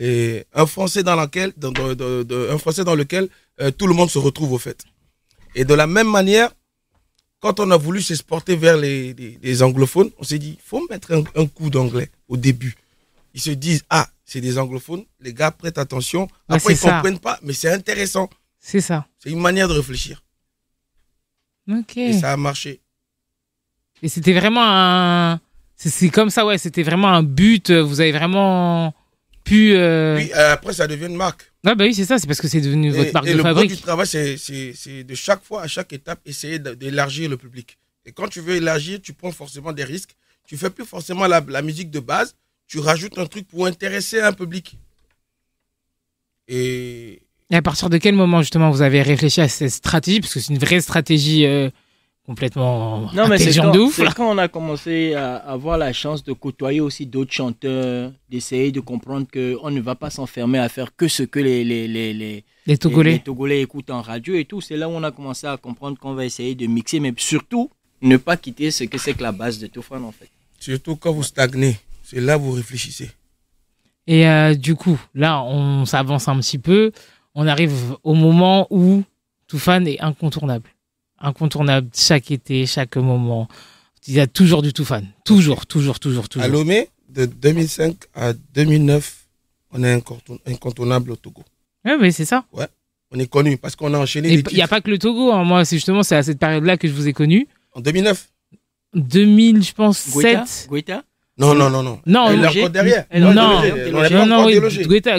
un français dans lequel, un français dans lequel tout le monde se retrouve au fait. Et de la même manière, quand on a voulu s'exporter vers les, anglophones, on s'est dit, il faut mettre un, coup d'anglais au début. Ils se disent, ah, c'est des anglophones, les gars prêtent attention. Après, ils ne comprennent pas, mais c'est intéressant. C'est ça. C'est une manière de réfléchir. Ok. Et ça a marché. Et c'était vraiment un. C'est comme ça, ouais, c'était vraiment un but. Euh, vous avez vraiment pu. Puis euh, euh, après, ça devient une marque. Ah bah oui, c'est ça, c'est parce que c'est devenu votre marque de fabrique. Le du travail, c'est de chaque fois, à chaque étape, essayer d'élargir le public. Et quand tu veux élargir, tu prends forcément des risques. Tu fais plus forcément la, la musique de base, tu rajoutes un truc pour intéresser un public. Et... et à partir de quel moment, justement, vous avez réfléchi à cette stratégie Parce que c'est une vraie stratégie. Euh, complètement non, mais c'est quand, quand, on a commencé à avoir la chance de côtoyer aussi d'autres chanteurs, d'essayer de comprendre que on ne va pas s'enfermer à faire que ce que les, les, les, les, Togolais. écoutent en radio et tout. C'est là où on a commencé à comprendre qu'on va essayer de mixer, mais surtout ne pas quitter ce que c'est que la base de Toufan en fait. Surtout quand vous stagnez, c'est là vous réfléchissez. Et euh, du coup, là, on s'avance un petit peu. On arrive au moment où Toufan est incontournable incontournable chaque été, chaque moment. Il y a toujours du tout fan. Toujours, toujours, toujours, toujours. À Lomé, de 2005 à 2009, on est incontournable au Togo. Oui, mais c'est ça. Ouais. On est connu parce qu'on a enchaîné. Il n'y a pas que le Togo. Hein. Moi, c'est justement c'est à cette période-là que je vous ai connu. En 2009 2000, je pense, Guetta, 7. non, non, non, non. Non, elle est derrière. Non, non, non,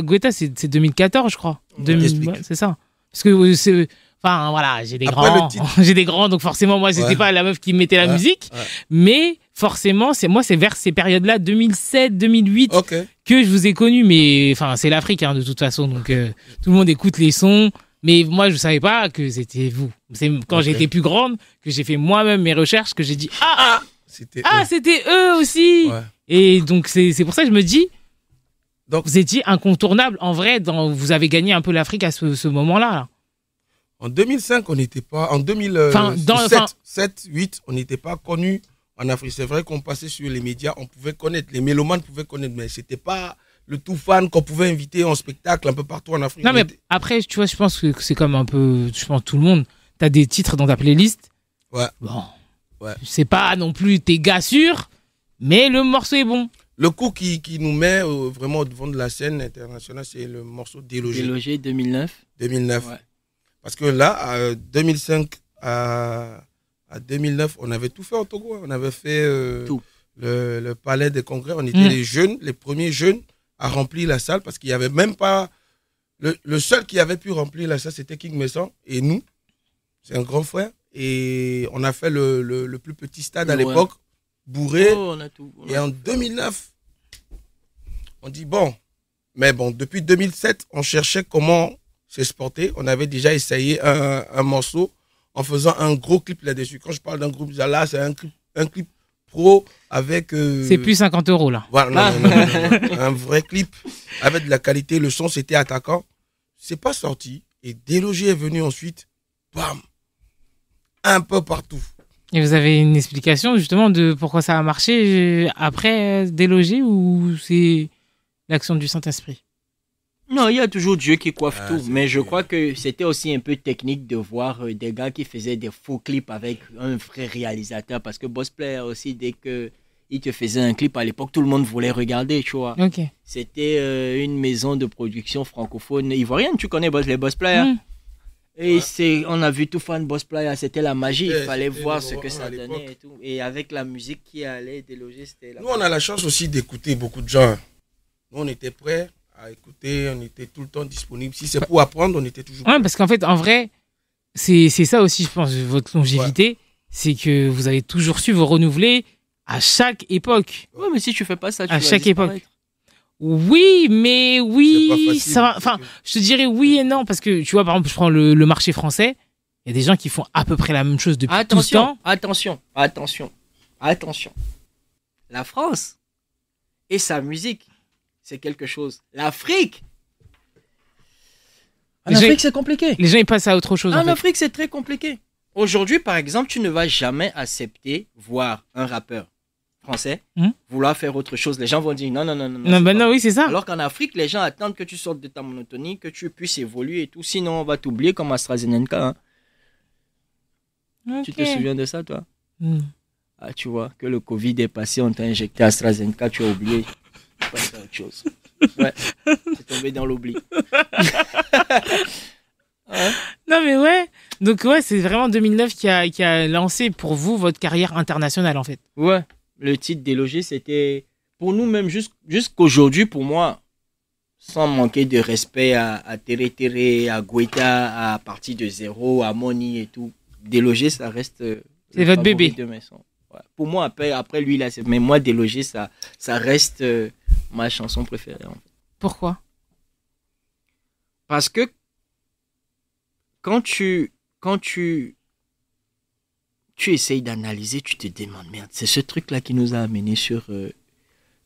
Guetta, c'est 2014, je crois. 2000... C'est ça. Parce que euh, c'est Enfin, voilà, j'ai des grands. j'ai des grands, donc forcément, moi, je n'étais pas la meuf qui mettait la musique. Mais forcément, c'est moi, c'est vers ces périodes-là, 2007, 2008, que je vous ai connu. Mais enfin, c'est l'Afrique, hein, de toute façon. Donc, euh, tout le monde écoute les sons. Mais moi, je savais pas que c'était vous. C'est quand j'étais plus grande que j'ai fait moi-même mes recherches, que j'ai dit Ah, ah c'était ah, eux. eux. aussi. Et donc, c'est pour ça que je me dis. Donc, vous étiez incontournable en vrai. Dans, vous avez gagné un peu l'Afrique à ce, moment-là. là en 2005, on n'était pas. En 2007, 7, 8, on n'était pas connu en Afrique. C'est vrai qu'on passait sur les médias, on pouvait connaître, les mélomanes pouvaient connaître, mais c'était pas le tout fan qu'on pouvait inviter en spectacle un peu partout en Afrique. Non, mais après, tu vois, je pense que c'est comme un peu, je pense, tout le monde. Tu as des titres dans ta playlist. Ouais. Bon. Ouais. C'est pas non plus tes gars sûrs, mais le morceau est bon. Le coup qui, qui nous met euh, vraiment au devant de la scène internationale, c'est le morceau Délogé. Délogé 2009. 2009. Ouais. Parce que là, à 2005 euh, à, 2009, on avait tout fait en Togo. On avait fait euh, Le, palais des congrès. On était mm. les jeunes, les premiers jeunes à remplir la salle parce qu'il n'y avait même pas. Le, seul qui avait pu remplir la salle, c'était King Messon et nous. C'est un grand frère. Et on a fait le, plus petit stade à l'époque, bourré. Oh, et en 2009, on dit bon. Mais bon, depuis 2007, on cherchait comment c'est Sporté, on avait déjà essayé un, morceau en faisant un gros clip là-dessus. Quand je parle d'un groupe Zala, c'est un clip, pro avec. Euh, c'est plus 50 euros là. Voilà, un vrai clip avec de la qualité. Le son c'était attaquant. C'est pas sorti et Délogé est venu ensuite. Bam, un peu partout. Et vous avez une explication justement de pourquoi ça a marché euh, après euh, Délogé ou c'est l'action du Saint Esprit? Non, il y a toujours Dieu qui coiffe ah, tout. Mais je crois que c'était aussi un peu technique de voir euh, des gars qui faisaient des faux clips avec un vrai réalisateur. Parce que Boss Player aussi, dès que il te faisait un clip à l'époque, tout le monde voulait regarder, tu vois. C'était euh, une maison de production francophone rien, Tu connais les Boss Player. Hmm. Et c'est, on a vu tout fan Boss Player, c'était la magie. Il fallait voir ce que ça donnait et avec la musique qui allait déloger, c'était Nous, on a la chance aussi d'écouter beaucoup de gens. Nous, on était prêts à écouter, on était tout le temps disponible. Si c'est pour apprendre, on était toujours. Ouais, parce qu'en fait, en vrai, c'est ça aussi, je pense, votre longévité, c'est que vous avez toujours su vous renouveler à chaque époque. Oui, mais si tu fais pas ça, tu à vas chaque époque. Oui, mais oui, ça va. Enfin, je te dirais oui et non parce que tu vois, par exemple, je prends le, marché français. Il y a des gens qui font à peu près la même chose depuis tout le temps. Attention, attention, attention. La France et sa musique c'est quelque chose. L'Afrique En Afrique, c'est compliqué. Les gens, ils passent à autre chose. Ah, en, Afrique, c'est très compliqué. Aujourd'hui, par exemple, tu ne vas jamais accepter voir un rappeur français hmm? vouloir faire autre chose. Les gens vont dire non, non, non, non. Non, ben non, oui, c'est ça. Alors qu'en Afrique, les gens attendent que tu sortes de ta monotonie, que tu puisses évoluer et tout. Sinon, on va t'oublier comme AstraZeneca. Hein. Tu te souviens de ça, toi hmm. Ah, tu vois, que le Covid est passé, on t'a injecté AstraZeneca, tu as oublié autre chose. Ouais, c'est tombé dans l'oubli. Non mais ouais. Donc ouais, c'est vraiment 2009 qui a, qui a lancé pour vous votre carrière internationale en fait. Ouais. Le titre délogé, c'était pour nous même jusqu'aujourd'hui pour moi, sans manquer de respect à, à Tere, à Guetta, à partir de zéro, à Moni et tout. Déloger, ça reste. Euh, c'est votre bébé. Pour moi, après, lui, là, mais moi, déloger, ça, ça reste euh, ma chanson préférée. Pourquoi Parce que quand tu, quand tu, tu essayes d'analyser, tu te demandes, merde, c'est ce truc-là qui nous a amenés sur euh,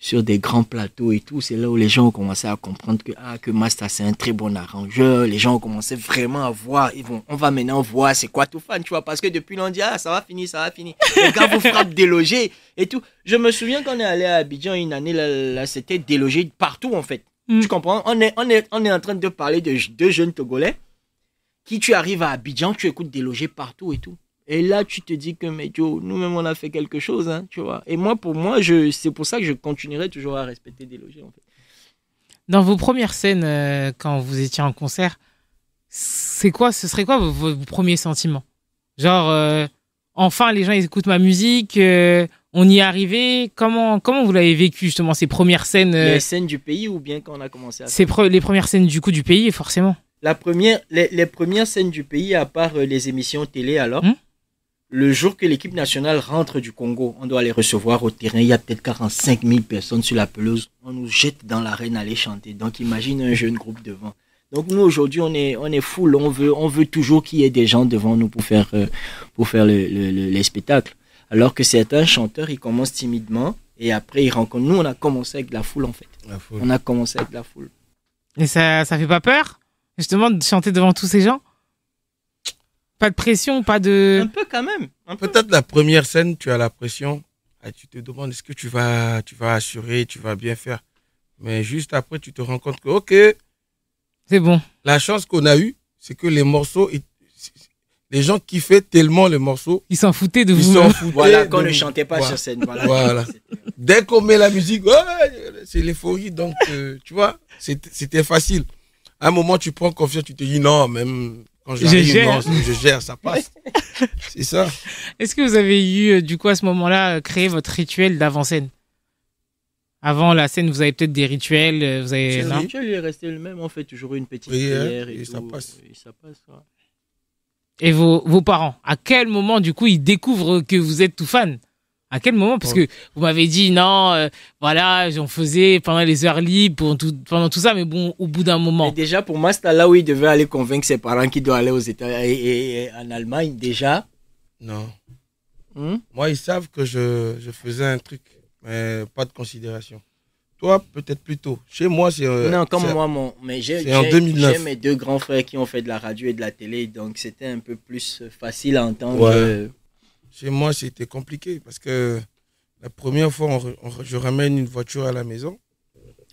sur des grands plateaux et tout, c'est là où les gens ont commencé à comprendre que, ah, que Master c'est un très bon arrangeur. Les gens ont commencé vraiment à voir, ils vont, on va maintenant voir c'est quoi tout fan, tu vois, parce que depuis l'on ah, ça va finir, ça va finir. Les gars vous frappent déloger et tout. Je me souviens qu'on est allé à Abidjan une année, là, c'était délogé partout en fait. Mm. Tu comprends? On est, on est, on est en train de parler de deux jeunes Togolais qui, tu arrives à Abidjan, tu écoutes déloger partout et tout. Et là, tu te dis que, mais nous-mêmes, on a fait quelque chose, hein, tu vois. Et moi, pour moi, c'est pour ça que je continuerai toujours à respecter des logis, Dans vos premières scènes, euh, quand vous étiez en concert, c'est quoi, ce serait quoi vos, premiers sentiments Genre, euh, enfin, les gens ils écoutent ma musique, euh, on y est arrivé. Comment, comment vous l'avez vécu, justement, ces premières scènes Les scènes du pays ou bien quand on a commencé à Les premières scènes, du coup, du pays, forcément. La première, les, premières scènes du pays, à part les émissions télé, alors, hum le jour que l'équipe nationale rentre du Congo, on doit les recevoir au terrain. Il y a peut-être 45 000 personnes sur la pelouse. On nous jette dans l'arène à les chanter. Donc imagine un jeune groupe devant. Donc nous aujourd'hui on est on est full, on veut on veut toujours qu'il y ait des gens devant nous pour faire euh, pour faire le, le, les spectacles. Alors que certains chanteurs ils commencent timidement et après ils rencontrent. Nous on a commencé avec la foule en fait. On a commencé avec la foule. Et ça ça fait pas peur justement de chanter devant tous ces gens. Pas de pression, pas de. Un peu quand même. Peut-être la première scène, tu as la pression. Et ah, tu te demandes est-ce que tu vas, tu vas assurer, tu vas bien faire. Mais juste après, tu te rends compte que, ok. C'est bon. La chance qu'on a eue, c'est que les morceaux, les gens kiffaient tellement les morceaux. Ils s'en foutaient de vous. Ils s'en hein. foutaient. Voilà, qu'on ne chantait pas sur scène. Voilà. Dès qu'on met la musique, c'est l'euphorie. Donc, euh, tu vois, c'était facile. À un moment, tu prends confiance, tu te dis non, même quand je gère. je gère, ça passe. c'est ça. Est-ce que vous avez eu, euh, du coup, à ce moment-là, euh, créé votre rituel d'avant-scène Avant la scène, vous avez peut-être des rituels. Euh, vous avez... Le rituel est resté le même. On fait toujours une petite hein, prière et, et, ça passe. et, ça passe. Et vos parents, à quel moment, du coup, ils découvrent que vous êtes tout fan à quel moment Parce oh. que vous m'avez dit non, euh, voilà, j'en faisais pendant les heures libres, pour tout, pendant tout ça, mais bon, au bout d'un moment. déjà, pour moi, c'était là où il devait aller convaincre ses parents qu'il doit aller aux États et, et, en Allemagne déjà. Non. Hmm moi, ils savent que je, faisais un truc, mais pas de considération. Toi, peut-être plus tôt. Chez moi, c'est. Euh, non, comme moi, mon. Mais j'ai mes deux grands frères qui ont fait de la radio et de la télé, donc c'était un peu plus facile à entendre. Euh, chez moi, c'était compliqué parce que la première fois, je ramène une voiture à la maison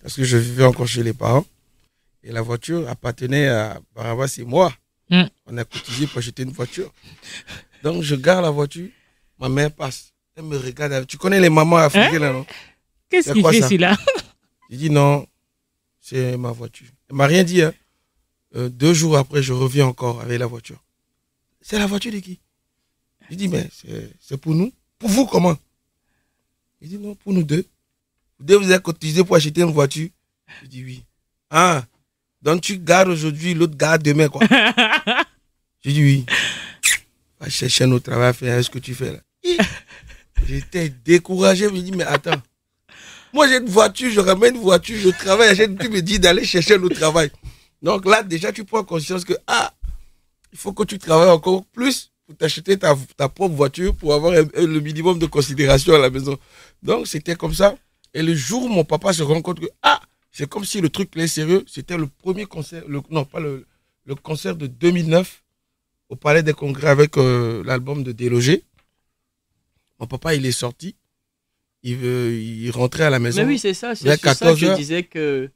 parce que je vivais encore chez les parents. Et la voiture appartenait à Barabas c'est moi. Hmm. On a cotisé pour acheter une voiture. Donc, je garde la voiture. Ma mère passe. Elle me regarde. Tu connais les mamans africaines, hein? là, non Qu'est-ce qu'il fait, celui-là Je dis non, c'est ma voiture. Elle m'a rien dit. Hein. Euh, deux jours après, je reviens encore avec la voiture. C'est la voiture de qui je dis, mais c'est pour nous. Pour vous, comment Il dit, non, pour nous deux. Vous devez vous pour acheter une voiture. Je dis, oui. Ah, donc tu gardes aujourd'hui, l'autre garde demain, quoi. je dis, oui. Va chercher un autre travail à faire, ce que tu fais là. J'étais découragé, je me dis, mais attends. Moi, j'ai une voiture, je ramène une voiture, je travaille, tu me dis d'aller chercher un autre travail. Donc là, déjà, tu prends conscience que, ah, il faut que tu travailles encore plus ta, propre voiture pour avoir le minimum de considération à la maison. Donc, c'était comme ça. Et le jour où mon papa se rend compte que, ah, c'est comme si le truc était sérieux, c'était le premier concert, le, non, pas le, le concert de 2009 au Palais des Congrès avec euh, l'album de Déloger Mon papa, il est sorti. Il, il rentrait à la maison. Mais oui, c'est ça. C'est ça je disais que...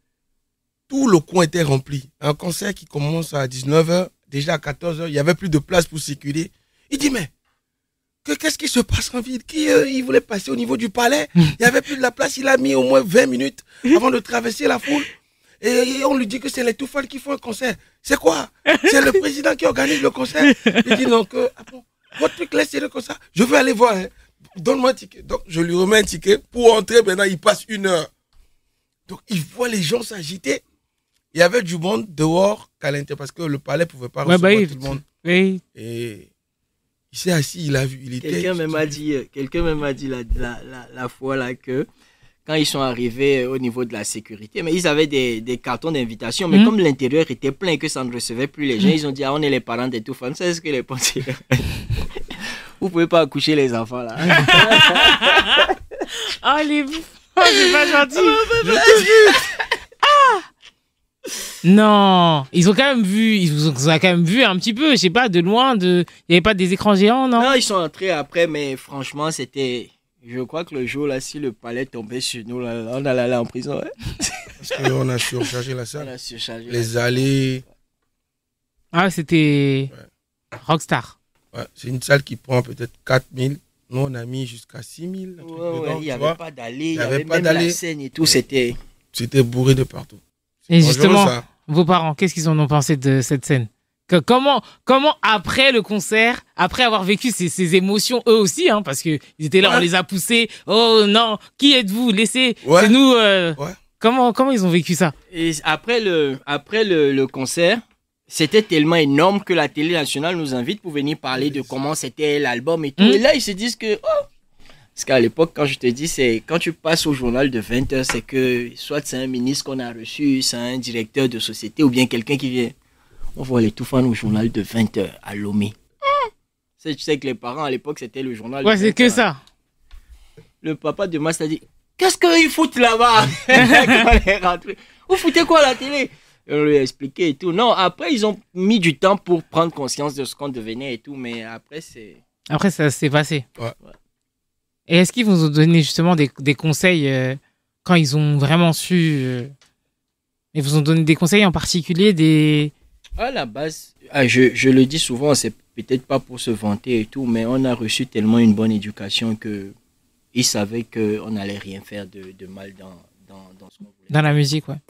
Tout le coin était rempli. Un concert qui commence à 19h, déjà à 14h, il n'y avait plus de place pour circuler. Il dit, mais qu'est-ce qui se passe en ville qui, euh, Il voulait passer au niveau du palais. Hmm. Il n'y avait plus de la place. Il a mis au moins 20 minutes hmm. avant de traverser la foule. Et, on lui dit que c'est les Toufales qui font un concert. C'est quoi C'est le président qui organise le concert. Il dit donc, ah votre truc, laissez-le comme ça. Je veux aller voir. Hein. Donne-moi un ticket. Donc, je lui remets un ticket. Pour entrer, maintenant, il passe une heure. Donc, il voit les gens s'agiter. Il y avait du monde dehors qu'à l'intérieur parce que le palais ne pouvait pas bah, recevoir tout le monde. Et il assis, il a vu, Quelqu'un même a dit, quelqu'un même a dit la, fois là que quand ils sont arrivés au niveau de la sécurité, mais ils avaient des, cartons d'invitation, mais comme l'intérieur était plein que ça ne recevait plus les gens, ils ont dit ah, on est les parents des tout français, est-ce que les pensées Vous pouvez pas accoucher les enfants là. Allez, oh, pas non, ils ont quand même vu, ils quand même vu un petit peu, je sais pas, de loin, de, il n'y avait pas des écrans géants, non Non, ils sont entrés après, mais franchement, c'était, je crois que le jour là, si le palais tombait sur nous, on allait aller en prison. Hein. Parce qu'on a surchargé la salle. On a surchargé Les allées. Ah, c'était Rockstar. c'est une salle qui prend peut-être 4000. Nous, on a mis jusqu'à 6000. Il n'y avait pas d'allée, il n'y avait, pas La scène et tout, c'était. C'était bourré de partout. Et justement, vos parents, qu'est-ce qu'ils en ont pensé de cette scène que, comment, comment après le concert, après avoir vécu ces, émotions eux aussi, hein, parce qu'ils étaient là, on les a poussés, oh non, qui êtes-vous Laissez, nous. Euh, comment, comment ils ont vécu ça Après le, après le, concert, c'était tellement énorme que la télé nationale nous invite pour venir parler de comment c'était l'album et tout. Mm. Et là, ils se disent que, oh, parce qu'à l'époque, quand je te dis, c'est quand tu passes au journal de 20 heures, c'est que soit c'est un ministre qu'on a reçu, c'est un directeur de société ou bien quelqu'un qui vient. On voit les fans au journal de 20 heures à Lomé. Tu sais que les parents à l'époque, c'était le journal. Ouais, c'est que ça. Le papa de moi, a dit Qu'est-ce qu'ils foutent là-bas Vous foutez quoi à la télé on lui a expliqué et tout. Non, après, ils ont mis du temps pour prendre conscience de ce qu'on devenait et tout, mais après, c'est. Après, ça s'est passé. ouais. Et est-ce qu'ils vous ont donné justement des, conseils euh, quand ils ont vraiment su euh, Ils vous ont donné des conseils en particulier des... À la base, ah, je, le dis souvent, c'est peut-être pas pour se vanter et tout, mais on a reçu tellement une bonne éducation que ils savaient qu'on n'allait rien faire de, mal dans, dans, dans ce qu'on voulait. Dans la musique, ouais.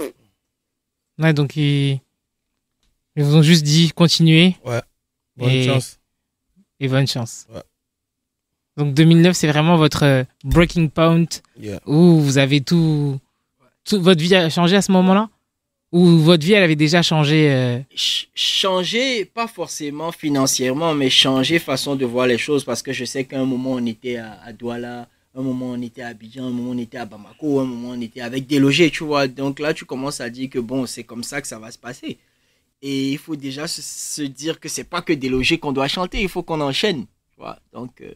Ouais, donc ils, vous ont juste dit continuez. Ouais. Bonne chance. Et bonne chance. Ouais. Donc 2009, c'est vraiment votre euh, breaking point où vous avez tout, Votre vie a changé à ce moment-là Ou votre vie, elle avait déjà changé euh? Changé, pas forcément financièrement, mais changer façon de voir les choses parce que je sais qu'à un moment, on était à, à, Douala. Un moment, on était à Abidjan, un moment, on était à Bamako, un moment, on était avec des logés, tu vois. Donc là, tu commences à dire que bon, c'est comme ça que ça va se passer. Et il faut déjà se, dire que c'est pas que des logés qu'on doit chanter, il faut qu'on enchaîne, tu vois. Donc, euh,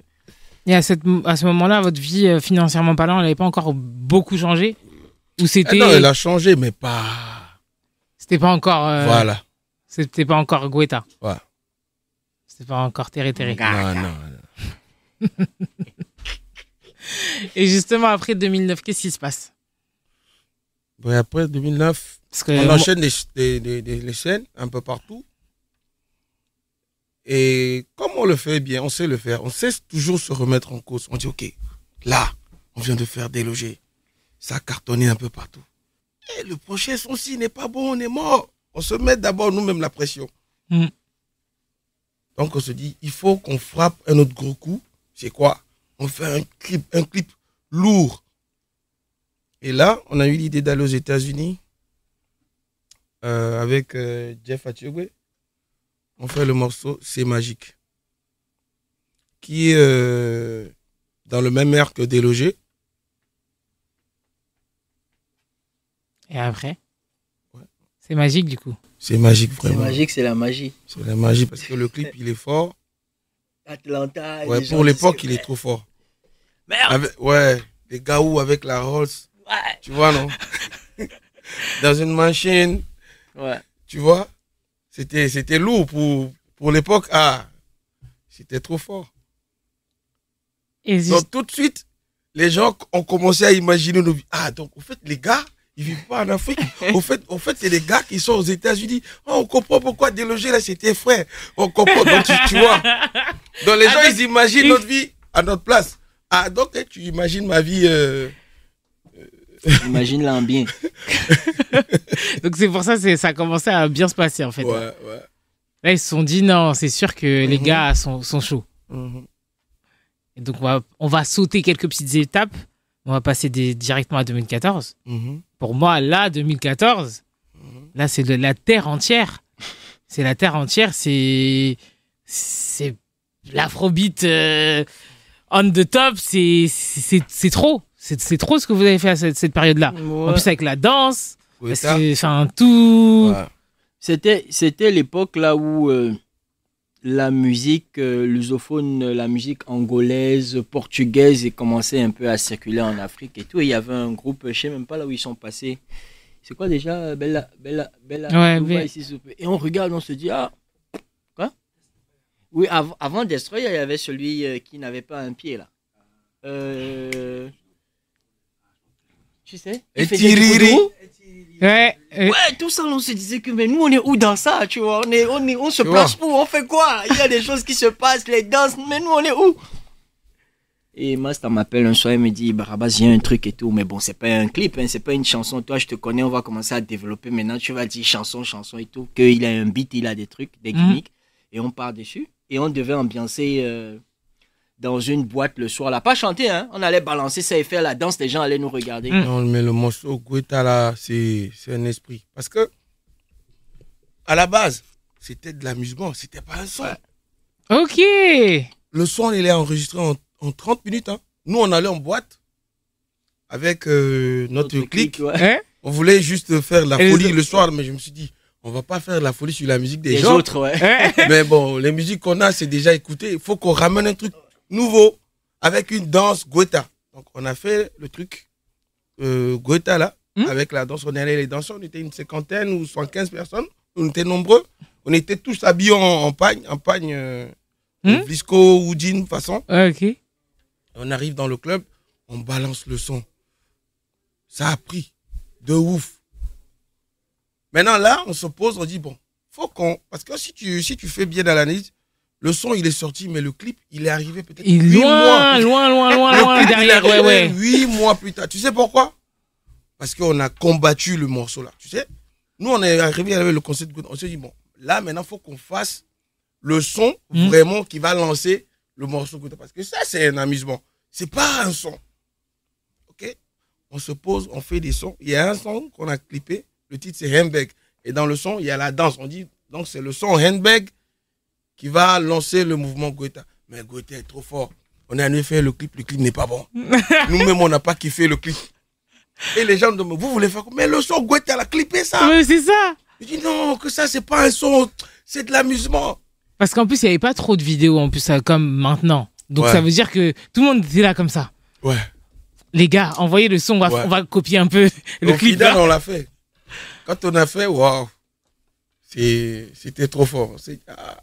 et à, ce moment-là, votre vie euh, financièrement parlant, elle n'avait pas encore beaucoup changé Ou ah c'était... non, elle a changé, mais pas... C'était pas encore... Euh, voilà. C'était pas encore Guetta. Ouais. C'était pas encore Terre Terre. Non, non, non. Et justement, après 2009, qu'est-ce qui se passe après 2009, on enchaîne des, les chaînes un peu partout. Et comme on le fait bien, on sait le faire, on sait toujours se remettre en cause. On dit, OK, là, on vient de faire déloger. Ça a cartonné un peu partout. Et eh, le prochain son n'est pas bon, on est mort. On se met d'abord nous-mêmes la pression. Hmm. Donc on se dit, il faut qu'on frappe un autre gros coup. C'est quoi On fait un clip, un clip lourd. Et là, on a eu l'idée d'aller aux États-Unis euh, avec euh, Jeff Atiogwe on fait le morceau C'est magique, qui est euh, dans le même air que Délogé. Et après C'est magique du coup. C'est magique vraiment. C'est magique, c'est la magie. C'est la magie parce que le clip il est fort. Atlanta. Ouais, pour l'époque il est trop fort. Merde. ouais, les gars avec la rose Ouais. Tu vois non Dans une machine. Ouais. Tu vois c'était, c'était lourd pour, pour l'époque. Ah, c'était trop fort. donc tout de suite, les gens ont commencé à imaginer nos vies. Ah, donc au fait, les gars, ils vivent pas en Afrique. Au fait, au fait, c'est les gars qui sont aux États-Unis. Ah, on comprend pourquoi déloger là, c'était frère. On comprend. Donc tu, vois. Donc les ah, gens, ils imaginent notre vie à notre place. Ah, donc hein, tu imagines ma vie. Euh, Imagine là un bien. Donc c'est pour ça que ça a commencé à bien se passer en fait. Ouais, là. ouais. ils se sont dit non, c'est sûr que les mhm. gars sont, chauds. Mhm. Et donc on va, sauter quelques petites étapes. On va passer des, directement à 2014. Mhm. Pour moi, là, 2014, là, c'est la terre entière. C'est la terre entière. C'est. C'est l'afrobeat euh, on the top. C'est trop. C'est trop ce que vous avez fait à cette, cette période-là. En plus, avec la danse, enfin, tout. C'était C'était l'époque là où euh, la musique euh, lusophone, la musique angolaise, portugaise, commençait un peu à circuler en Afrique et tout. il y avait un groupe, je sais même pas là où ils sont passés. C'est quoi déjà Bella, Bella, Bella. Et on regarde, on se dit, ah, quoi Oui, avant Destroy, il y avait celui euh, qui n'avait pas un pied là. Euh tu sais. Et Ouais, ouais, tout ça, on se disait que mais nous, on est où dans ça, tu vois On, est, on, se place où On fait quoi Il y a des choses qui se passent, les danses, mais nous, on est où Et ça m'appelle un soir, il me dit Barabas, j'ai un truc et tout, mais bon, c'est pas un clip, hein, c'est pas une chanson. Toi, je te connais, on va commencer à développer maintenant. Tu vas dire chanson, chanson et tout, qu'il a un beat, il a des trucs, des hein? gimmicks, et on part dessus. Et on devait ambiancer. Euh, dans une boîte le soir. On pas chanté, hein. On allait balancer ça et faire la danse, les gens allaient nous regarder. Hmm. Non, mais le morceau Guetta, là, c'est un esprit. Parce que, à la base, c'était de l'amusement, c'était pas un son. Ok. Le son, il est enregistré en, 30 minutes. Hein. Nous, on allait en boîte avec euh, notre, clic. clique. Hein? On voulait juste faire la folie le soir, mais je me suis dit, on va pas faire la folie sur la musique des, autres. Hein? mais bon, les musiques qu'on a, c'est déjà écouté. Il faut qu'on ramène un truc nouveau avec une danse Goethe. Donc on a fait le truc euh, Goethe là, hmm? avec la danse. On est allé les danser, on était une cinquantaine ou 115 personnes, on était nombreux. On était tous habillés en, pagne, en pagne euh, mmh. blisco ou jean façon. Ah, ok. On arrive dans le club, on balance le son. Ça a pris de ouf. Maintenant là, on se pose, on dit bon, faut qu'on parce que si tu si tu fais bien l'analyse, le son, il est sorti, mais le clip, il est arrivé peut-être loin, loin, loin, loin, loin, loin, Huit mois plus tard. Tu sais pourquoi Parce qu'on a combattu le morceau là. Tu sais Nous, on est arrivé avec le concept. On s'est dit, bon, là, maintenant, faut qu'on fasse le son hmm. vraiment qui va lancer le morceau. Parce que ça, c'est un amusement. C'est pas un son. OK On se pose, on fait des sons. Il y a un son qu'on a clippé. Le titre, c'est Handbag. Et dans le son, il y a la danse. On dit, donc, c'est le son Handbag qui va lancer le mouvement Goethe. Mais Goethe est trop fort. On est en faire le clip, le clip n'est pas bon. Nous-mêmes, on n'a pas kiffé le clip. Et les gens vous voulez faire quoi Mais le son Goethe, elle a clippé ça. Oui, c'est ça. Je dis non, que ça, c'est pas un son, c'est de l'amusement. Parce qu'en plus, il n'y avait pas trop de vidéos, en plus, comme maintenant. Donc ça veut dire que tout le monde était là comme ça. Ouais. Les gars, envoyez le son, on va, copier un peu le clip. Final, hein. on l'a fait. Quand on a fait, waouh, c'était trop fort. C'est. Ah,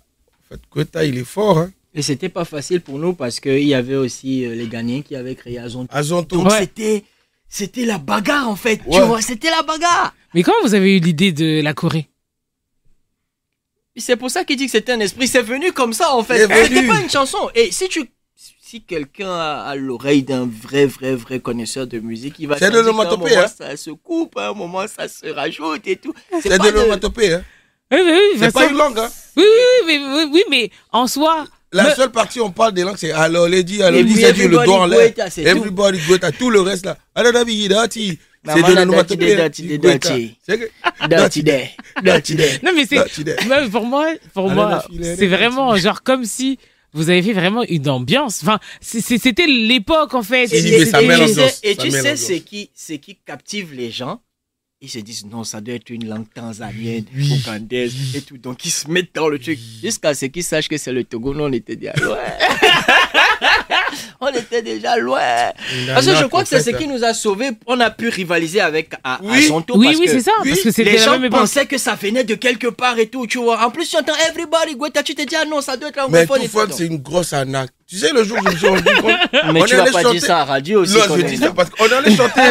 fait, Quetta, il est fort. Hein. Et c'était pas facile pour nous parce qu'il y avait aussi euh, les Ghanéens qui avaient créé Azonto. Donc c'était, c'était la bagarre en fait, tu vois, c'était la bagarre. Mais comment vous avez eu l'idée de la Corée C'est pour ça qu'il dit que c'était un esprit, c'est venu comme ça en fait. C'était eh, pas une chanson. Et si tu si quelqu'un a, l'oreille d'un vrai, vrai, vrai connaisseur de musique, il va. C'est de un hein. Ça se coupe, à un hein, moment, ça se rajoute et tout. C'est de l'homatopée, hein. C'est pas une langue, hein. Oui, oui, oui, oui, mais en soi. La seule partie où on parle des langues, c'est alors lady, allô, lady, c'est le doigt en l'air. Everybody go, tout le reste là. Alors David, dati. C'est de l'onomatopée. Dati, dati, dati. Dati, Non, mais c'est. Même pour moi, pour moi, c'est vraiment genre comme si vous avez fait vraiment une ambiance. Enfin, c'était l'époque en fait. Et, tu sais, ce qui, qui captive les gens, ils se disent non, ça doit être une langue tanzanienne, oui. et tout. Donc ils se mettent dans le truc jusqu'à ce qu'ils sachent que c'est le Togo. non on était dit, ouais. déjà loin. Parce que je crois que c'est ce qui nous a sauvés. On a pu rivaliser avec à, son tour. Oui, parce oui, c'est ça. parce que les gens pensaient que ça venait de quelque part et tout, tu vois. En plus, tu entends Everybody Guetta, tu te dis, ah non, ça doit être un Mais tout c'est une grosse anac Tu sais, le jour où je suis Mais on tu vas pas dire ça à radio aussi. Non, je dis ça parce qu'on allait chanter.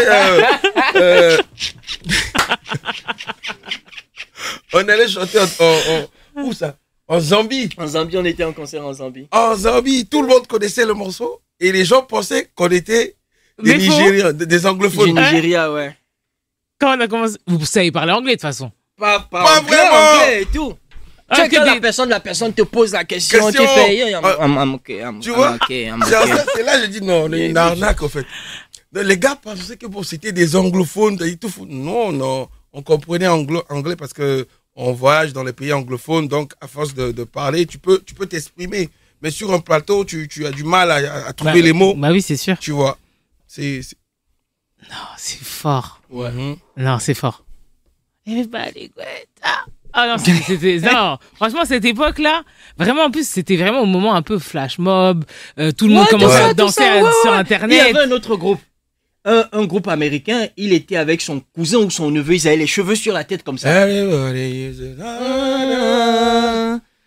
on allait chanter euh, euh, en. en... Où ça en Zambie. En Zambie, on était en concert en Zambie. En Zambie, tout le monde connaissait le morceau et les gens pensaient qu'on était des Nigériens, des anglophones. Des Nigeria, ouais. Quand on a commencé. Vous savez parler anglais de toute façon. Pas, pas, pas vraiment. Hein. et tout. Tu vois, ah, quand la personne, te pose la question, tu fais, euh, tu vois, c'est là je dis non, on est une arnaque en fait. les gars pensaient que bon, c'était des anglophones, tout Non, non, on comprenait anglais parce qu'on voyage dans les pays anglophones, donc à force de, de parler, tu peux, tu peux t'exprimer. Mais sur un plateau, tu, as du mal à, trouver bah, les mots. Bah oui, c'est sûr. Tu vois. C'est. Non, c'est fort. Ouais. Mhm. Non, c'est fort. Eh ben, Et ah. Ah non, non. Franchement, cette époque-là, vraiment en plus, c'était vraiment au moment un peu flash mob. Euh, tout le monde commençait à danser sur internet. Il y avait un autre groupe, un, groupe américain. Il était avec son cousin ou son neveu. Ils avaient les cheveux sur la tête comme ça. Ah.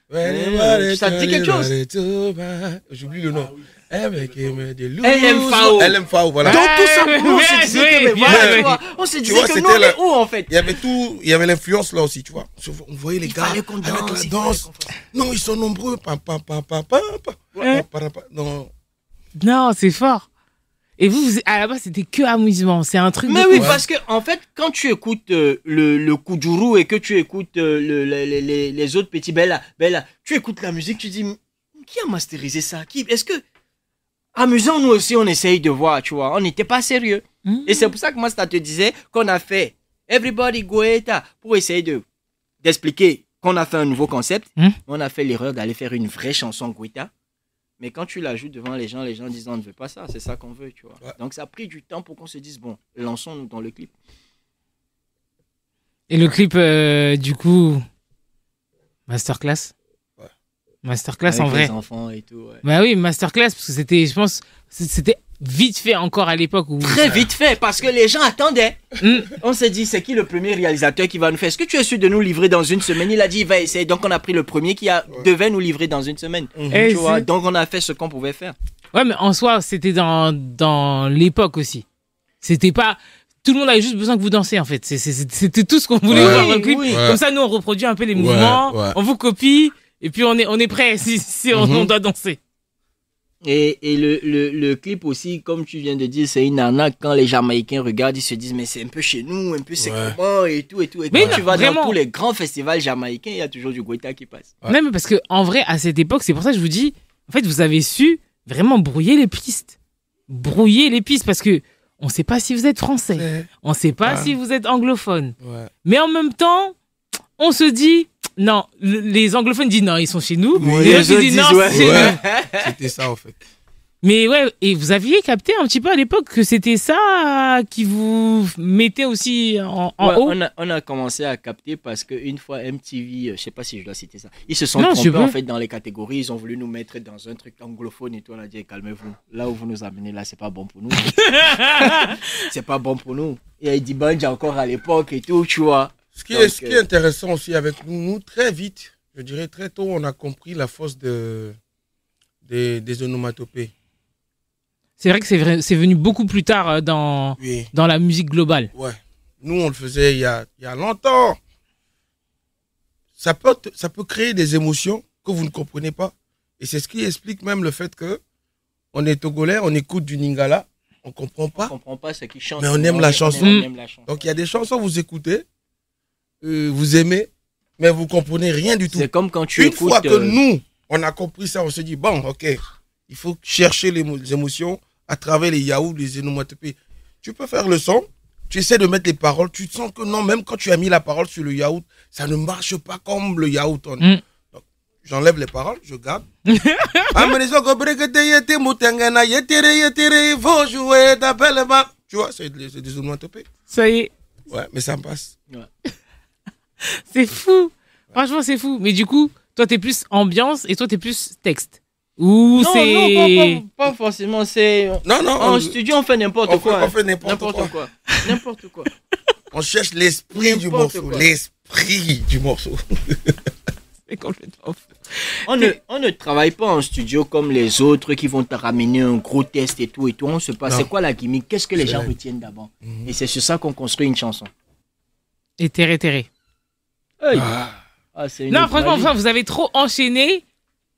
Ça eh, te dit quelque chose oh, bah. J'oublie le nom. Eh, LMFAO. LMFAO, voilà. Donc tout ça, on se disait que, on se disait que nous, on est où en fait Il y avait tout, il y avait l'influence là aussi, tu vois. On voyait les gars avec la danse. Non, ils sont nombreux. Non, non c'est fort. Et vous, à la base, c'était que amusement. C'est un truc. Mais oui, parce que en fait, quand tu écoutes euh, le, le et que tu écoutes euh, les, autres petits Bella, Bella, tu écoutes la musique, tu dis qui a masterisé ça Qui Est-ce que amusant nous aussi, on essaye de voir, tu vois, on n'était pas sérieux. Et c'est pour ça que moi, ça te disait qu'on a fait Everybody Goeta pour essayer de d'expliquer qu'on a fait un nouveau concept. Hmm. On a fait l'erreur d'aller faire une vraie chanson Goeta. Mais quand tu la devant les gens, les gens disent on ne veut pas ça, c'est ça qu'on veut, tu vois. Donc ça a pris du temps pour qu'on se dise bon, lançons-nous dans le clip. Et le clip, euh, du coup, masterclass. Ouais. Masterclass en vrai. Les enfants et tout. Ouais. Bah oui, masterclass parce que c'était, je pense, c'était vite fait encore à l'époque où... Très vite fait, parce que les gens attendaient. Hmm. On s'est dit, c'est qui le premier réalisateur qui va nous faire Est-ce que tu es sûr de nous livrer dans une semaine Il a dit, il va essayer. Donc on a pris le premier qui a... devait nous livrer dans une semaine. Mhm. Donc on a fait ce qu'on pouvait faire. Ouais, mais en soi, c'était dans, dans l'époque aussi. C'était pas tout le monde avait juste besoin que vous dansiez en fait. C'était tout ce qu'on voulait voir Comme ça, nous on reproduit un peu les mouvements, on vous copie et puis on est on est prêt si, on, mhm. doit danser. Et, le, clip aussi, comme tu viens de dire, c'est une arnaque. Quand les Jamaïcains regardent, ils se disent, mais c'est un peu chez nous, un peu c'est et tout et tout. Et mais tu vas vraiment. dans tous les grands festivals jamaïcains, il y a toujours du Guetta qui passe. Même parce que en vrai, à cette époque, c'est pour ça que je vous dis, en fait, vous avez su vraiment brouiller les pistes. Brouiller les pistes parce que on ne sait pas si vous êtes français, on ne sait pas si vous êtes anglophone. Mais en même temps, on se dit, non, les anglophones disent non, ils sont chez nous. Oui, les non, C'était ça en fait. Mais ouais, et vous aviez capté un petit peu à l'époque que c'était ça qui vous mettait aussi en, haut on a, commencé à capter parce qu'une fois MTV, euh, je sais pas si je dois citer ça, ils se sont trompés en fait dans les catégories, ils ont voulu nous mettre dans un truc anglophone et tout, on a dit calmez-vous, là où vous nous amenez là, c'est pas bon pour nous. c'est pas bon pour nous. Et dit Bunge encore à l'époque et tout, tu vois. Ce qui, est, qui est euh, intéressant aussi avec nous, nous, très vite, je dirais très tôt, on a compris la force de, des onomatopées. C'est vrai que c'est venu beaucoup plus tard euh, dans, dans la musique globale. Ouais. Nous, on le faisait il y a, il y a longtemps. Ça peut, ça peut créer des émotions que vous ne comprenez pas. Et c'est ce qui explique même le fait que on est togolais, on écoute du Ningala, on comprend pas. On comprend pas ce qui chante. Mais on aime, la, chanson. on aime la mm. chanson. Donc il y a des chansons vous écoutez, euh, vous aimez, mais vous comprenez rien du tout. C'est comme quand tu Une fois que euh, nous, on a compris ça, on se dit, bon, ok, il faut chercher les, émotions à travers les yaourts, les onomatopées. Tu peux faire le son, tu essaies de mettre les paroles, tu sens que non, même quand tu as mis la parole sur le yaout, ça ne marche pas comme le yaourt. Mm. J'enlève les paroles, je garde. Ah, tu vois, c'est des onomatopées. Ça y est. Ouais, mais ça me passe. Ouais. c'est fou. Franchement, c'est fou. Mais du coup, toi, t'es plus ambiance et toi, t'es plus texte. Ou c'est. Non, non pas, forcément. C'est. Non, non. En studio, on fait n'importe quoi. on fait n'importe quoi. N'importe quoi. on cherche l'esprit du morceau. L'esprit du morceau. c'est complètement fou. On ne, on ne, travaille pas en studio comme les autres qui vont te ramener un gros test et tout et tout. On se passe, c'est quoi la gimmick Qu'est-ce que les gens retiennent d'abord mhm. Et c'est sur ça qu'on construit une chanson. Et terré, terré. Ah. Ah, non, franchement, vous avez trop enchaîné.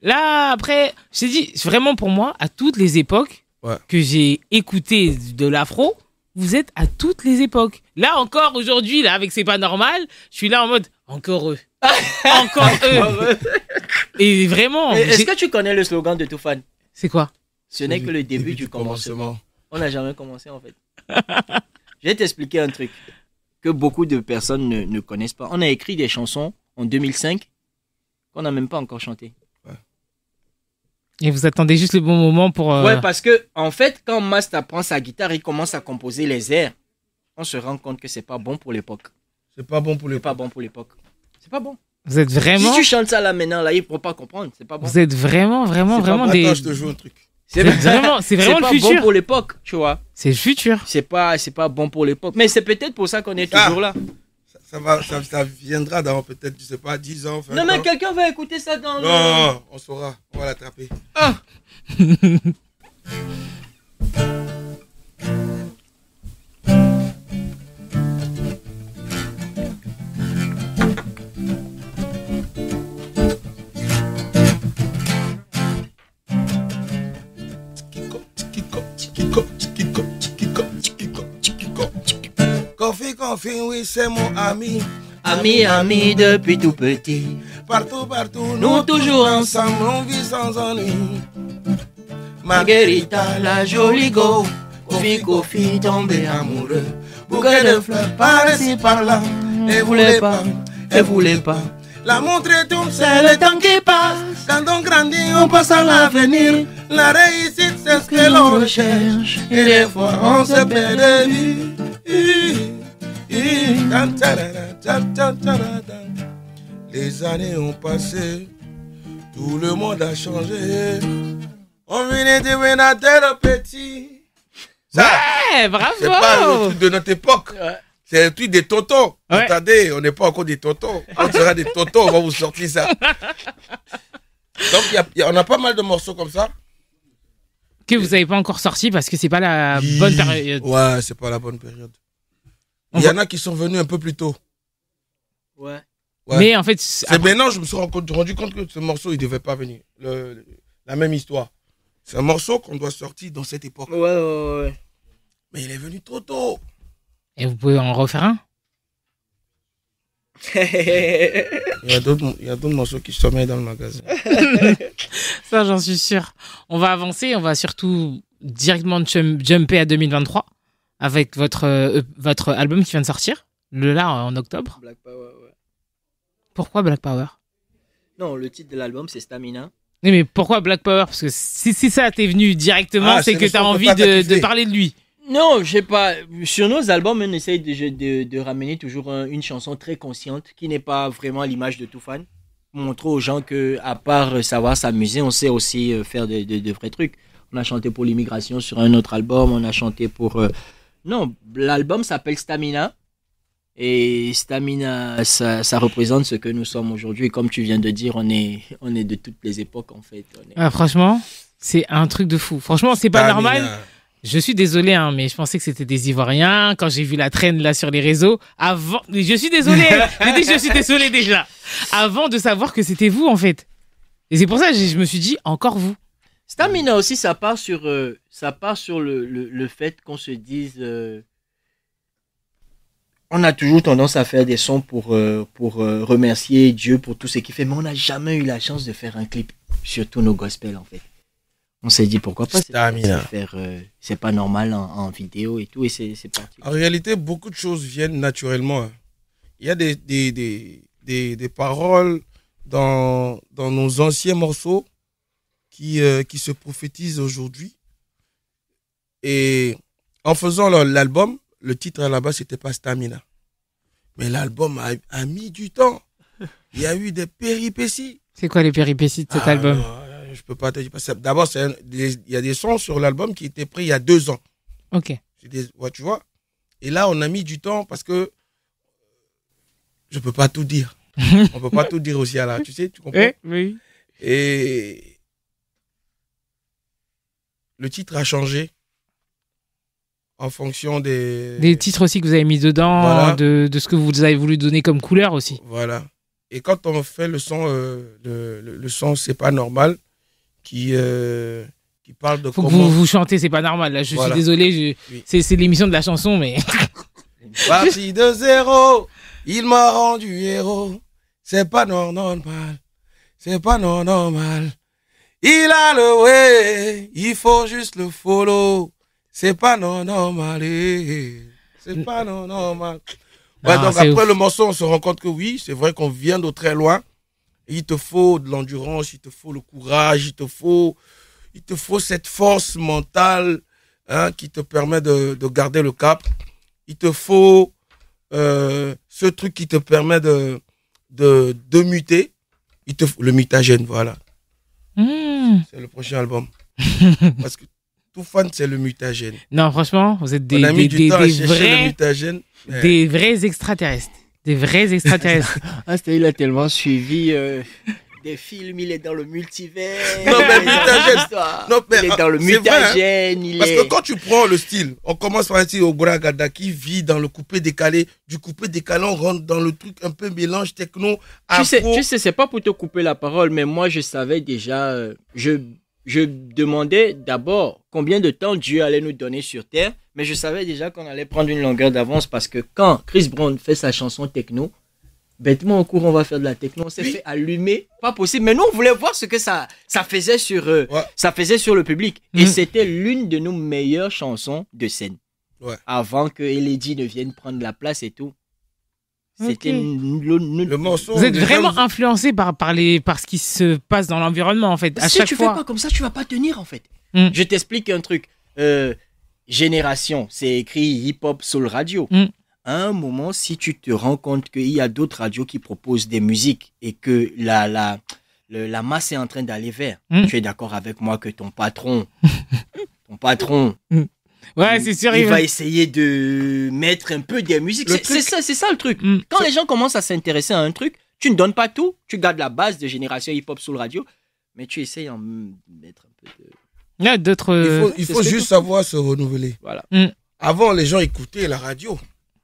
Là, après, j'ai dit, vraiment pour moi, à toutes les époques que j'ai écouté de l'afro, vous êtes à toutes les époques. Là encore, aujourd'hui, là, avec C'est pas normal, je suis là en mode, encore eux. encore eux. Et vraiment. est-ce que tu connais le slogan de fan C'est quoi Ce n'est que le début, du, commencement. On n'a jamais commencé en fait. je vais t'expliquer un truc que beaucoup de personnes ne, connaissent pas. On a écrit des chansons en 2005 qu'on n'a même pas encore chantées. Et vous attendez juste le bon moment pour. Euh, ouais, parce que en fait, quand Mast apprend sa guitare, et commence à composer les airs. On se rend compte que c'est pas bon pour l'époque. C'est pas bon pour l'époque. Pas bon pour l'époque. C'est pas bon. Vous êtes vraiment. Si tu chantes ça là maintenant, là, ne pourra pas comprendre. C'est pas bon. Vous êtes vraiment, vraiment, vraiment des. je un truc. C'est vraiment, c'est vraiment pas bon pour l'époque, tu vois. C'est le futur. C'est pas, c'est pas bon pour l'époque. Mais c'est peut-être pour ça qu'on est toujours là. Ça, va, ça, viendra dans peut-être, je sais pas, 10 ans. non, mais quelqu'un va écouter ça dans non, Non, on saura. On va l'attraper. Ah! Confie, confie, oui, c'est mon ami. Ami, ami depuis tout petit. Partout, partout, nous, toujours ensemble, on vit sans ennui. Marguerita, la jolie go, Confie, confie tombé amoureux. Bouquet de fleurs par ici, par-là, et voulez pas, et voulez pas. La montre tombe, c'est le temps qui passe. Quand on grandit, on passe à l'avenir. La réussite, c'est ce que l'on recherche. Et des fois, on se perd de vie les années ont passé, tout le monde a changé. On venait de au petit. Ça, bravo! C'est pas le truc de notre époque. C'est le truc des tontons. Attendez, on n'est pas encore des tontons. On sera des tontons, on va vous sortir ça. Donc, on a pas mal de morceaux comme ça. Que vous n'avez pas encore sorti parce que c'est pas la bonne période. Ouais, c'est pas la bonne période. Il y en a qui sont venus un peu plus tôt. Ouais. Mais en fait. C'est maintenant je me suis rendu compte que ce morceau, il devait pas venir. la même histoire. C'est un morceau qu'on doit sortir dans cette époque. Ouais, ouais, ouais. Mais il est venu trop tôt. Et vous pouvez en refaire un il y a d'autres morceaux qui sommeillent dans le magasin. Ça, j'en suis sûr. On va avancer, on va surtout directement jumper à 2023 avec votre, euh, e, votre album qui vient de sortir, le là en octobre. Black Power, ouais. Pourquoi Black Power Non, le titre de l'album c'est Stamina. mais pourquoi Black Power Parce que si, ça t'est venu directement, ah, c'est que t'as envie de, parler de lui. Non, j'ai pas. Sur nos albums, on essaye de, de, ramener toujours une chanson très consciente qui n'est pas vraiment l'image de tout fan. Montrer aux gens que, à part savoir s'amuser, on sait aussi euh, faire de, vrais trucs. On a chanté pour l'immigration sur un autre album, on a chanté pour euh, non, l'album s'appelle Stamina. Et Stamina, ça, représente ce que nous sommes aujourd'hui. Comme tu viens de dire, on est, on est de toutes les époques, en fait. Ah, franchement, c'est un truc de fou. Franchement, c'est pas normal. Je suis désolé, hein, mais je pensais que c'était des Ivoiriens. Quand j'ai vu la traîne là sur les réseaux, avant, je suis désolé. je suis désolé déjà. Avant de savoir que c'était vous en fait. Et c'est pour ça que je me suis dit encore vous. Stamina aussi, ça part sur, euh, ça part sur le, le, le fait qu'on se dise. Euh, on a toujours tendance à faire des sons pour, euh, pour remercier Dieu pour tout ce qu'il fait, mais on n'a jamais eu la chance de faire un clip sur tous nos gospels, en fait. On s'est dit pourquoi pas Stamina. faire. c'est pas normal en, vidéo et tout, et c'est parti. En réalité, beaucoup de choses viennent naturellement. Hein. Il y a des, des, des, des, des paroles dans, dans nos anciens morceaux qui, euh, qui se prophétise aujourd'hui. Et en faisant l'album, le titre là-bas, c'était pas Stamina. Mais l'album a, mis du temps. Il y a eu des péripéties. C'est quoi les péripéties de cet ah, album Je peux pas te dire. D'abord, il y a des sons sur l'album qui étaient pris il y a deux ans. Ok. tu vois Et là, on a mis du temps parce que je peux pas tout dire. on peut pas tout dire aussi à la. Tu sais, tu comprends eh, oui. Et le titre a changé en fonction des... Des titres aussi que vous avez mis dedans, de, ce que vous avez voulu donner comme couleur aussi. Voilà. Et quand on fait le son, euh, le, son C'est pas normal, qui, euh, parle de... que vous, chantez C'est pas normal, là je suis désolé, c'est l'émission de la chanson, mais... Parti de zéro, il m'a rendu héros. C'est pas non normal, c'est pas non normal. Il a le way, il faut juste le follow. C'est pas non normal. C'est pas non normal. non, ah, donc après le morceau, on se rend compte que oui, c'est vrai qu'on vient de très loin. Il te faut de l'endurance, il te faut le courage, il te faut, il te faut cette force mentale hein, qui te permet de, garder le cap. Il te faut euh, ce truc qui te permet de, de, muter. Il te, le mutagène, voilà. Hmm. C'est le prochain album. Parce que tout fan, c'est le mutagène. Non, franchement, vous êtes des, des, vrais, mutagène, des vrais extraterrestres. Des vrais extraterrestres. ah, il a tellement suivi. Euh, des films, il est dans le multivers. Non, mais mutagène. Non, mais, il est ah, dans le hein. mutagène. Parce que quand tu prends le style, on commence par un style au Gada qui vit dans le coupé décalé. Du coupé décalé, on rentre dans le truc un peu mélange techno. Afro. Tu sais, tu sais c'est pas pour te couper la parole, mais moi, je savais déjà. Euh, je je demandais d'abord combien de temps Dieu allait nous donner sur Terre, mais je savais déjà qu'on allait prendre une longueur d'avance parce que quand Chris Brown fait sa chanson techno, bêtement au cours on va faire de la techno on s'est fait allumer pas possible mais nous on voulait voir ce que ça ça faisait sur euh, ça faisait sur le public et mhm. c'était l'une de nos meilleures chansons de scène avant que Elodie ne vienne prendre la place et tout c'était le morceau. Vous êtes vraiment influencé par, par, par ce qui se passe dans l'environnement, en fait. si tu ne fais pas comme ça, tu vas pas tenir, en fait. Mm. Je t'explique un truc. Euh, Génération, c'est écrit hip-hop soul radio. Mm un moment, si tu te rends compte qu'il y a d'autres radios qui proposent des musiques et que la, la, la masse est en train d'aller vers, hmm. tu es d'accord avec moi que ton patron, ton patron, hmm. Ouais, c'est sûr. Il, va essayer de mettre un peu des musiques. C'est ça, c'est ça le truc. Hmm. Quand les gens commencent à s'intéresser à un truc, tu ne donnes pas tout, tu gardes la base de génération hip-hop sous le radio, mais tu essayes en mettre un peu de. Il faut, euh, juste savoir se renouveler. Voilà. Avant, les gens écoutaient la radio.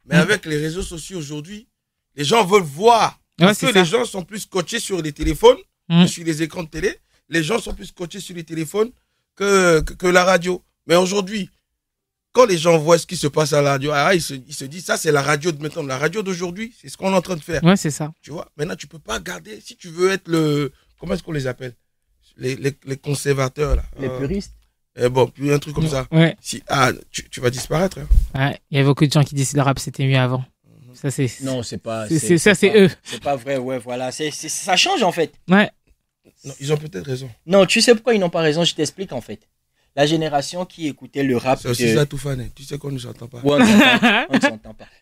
Mais avec les réseaux sociaux aujourd'hui, les gens veulent voir. parce que les gens sont plus coachés sur les téléphones que mm. sur les écrans de télé. Les gens sont plus coachés sur les téléphones que, que, la radio. Mais aujourd'hui, quand les gens voient ce qui se passe à la radio, ah, ils, se, disent, ça c'est la radio de maintenant. La radio d'aujourd'hui, c'est ce qu'on est en train de faire. Oui, c'est ça. Tu vois, maintenant tu peux pas garder, si tu veux être le... Comment est-ce qu'on les appelle les, les, conservateurs, là. Les euh, puristes. Et eh bon, puis un truc comme ça. Si, ah, tu, vas disparaître. Hein. Ouais, il y a beaucoup de gens qui disent le rap c'était mieux avant. Mhm. Ça, c'est. Non, c'est pas. C'est, ça, c'est eux. C'est pas vrai, ouais, voilà. ça change en fait. Ouais. ils ont peut-être raison. Non, tu sais pourquoi ils n'ont pas raison, je t'explique en fait. La génération qui écoutait le rap. de... Tu sais qu'on ne s'entend pas.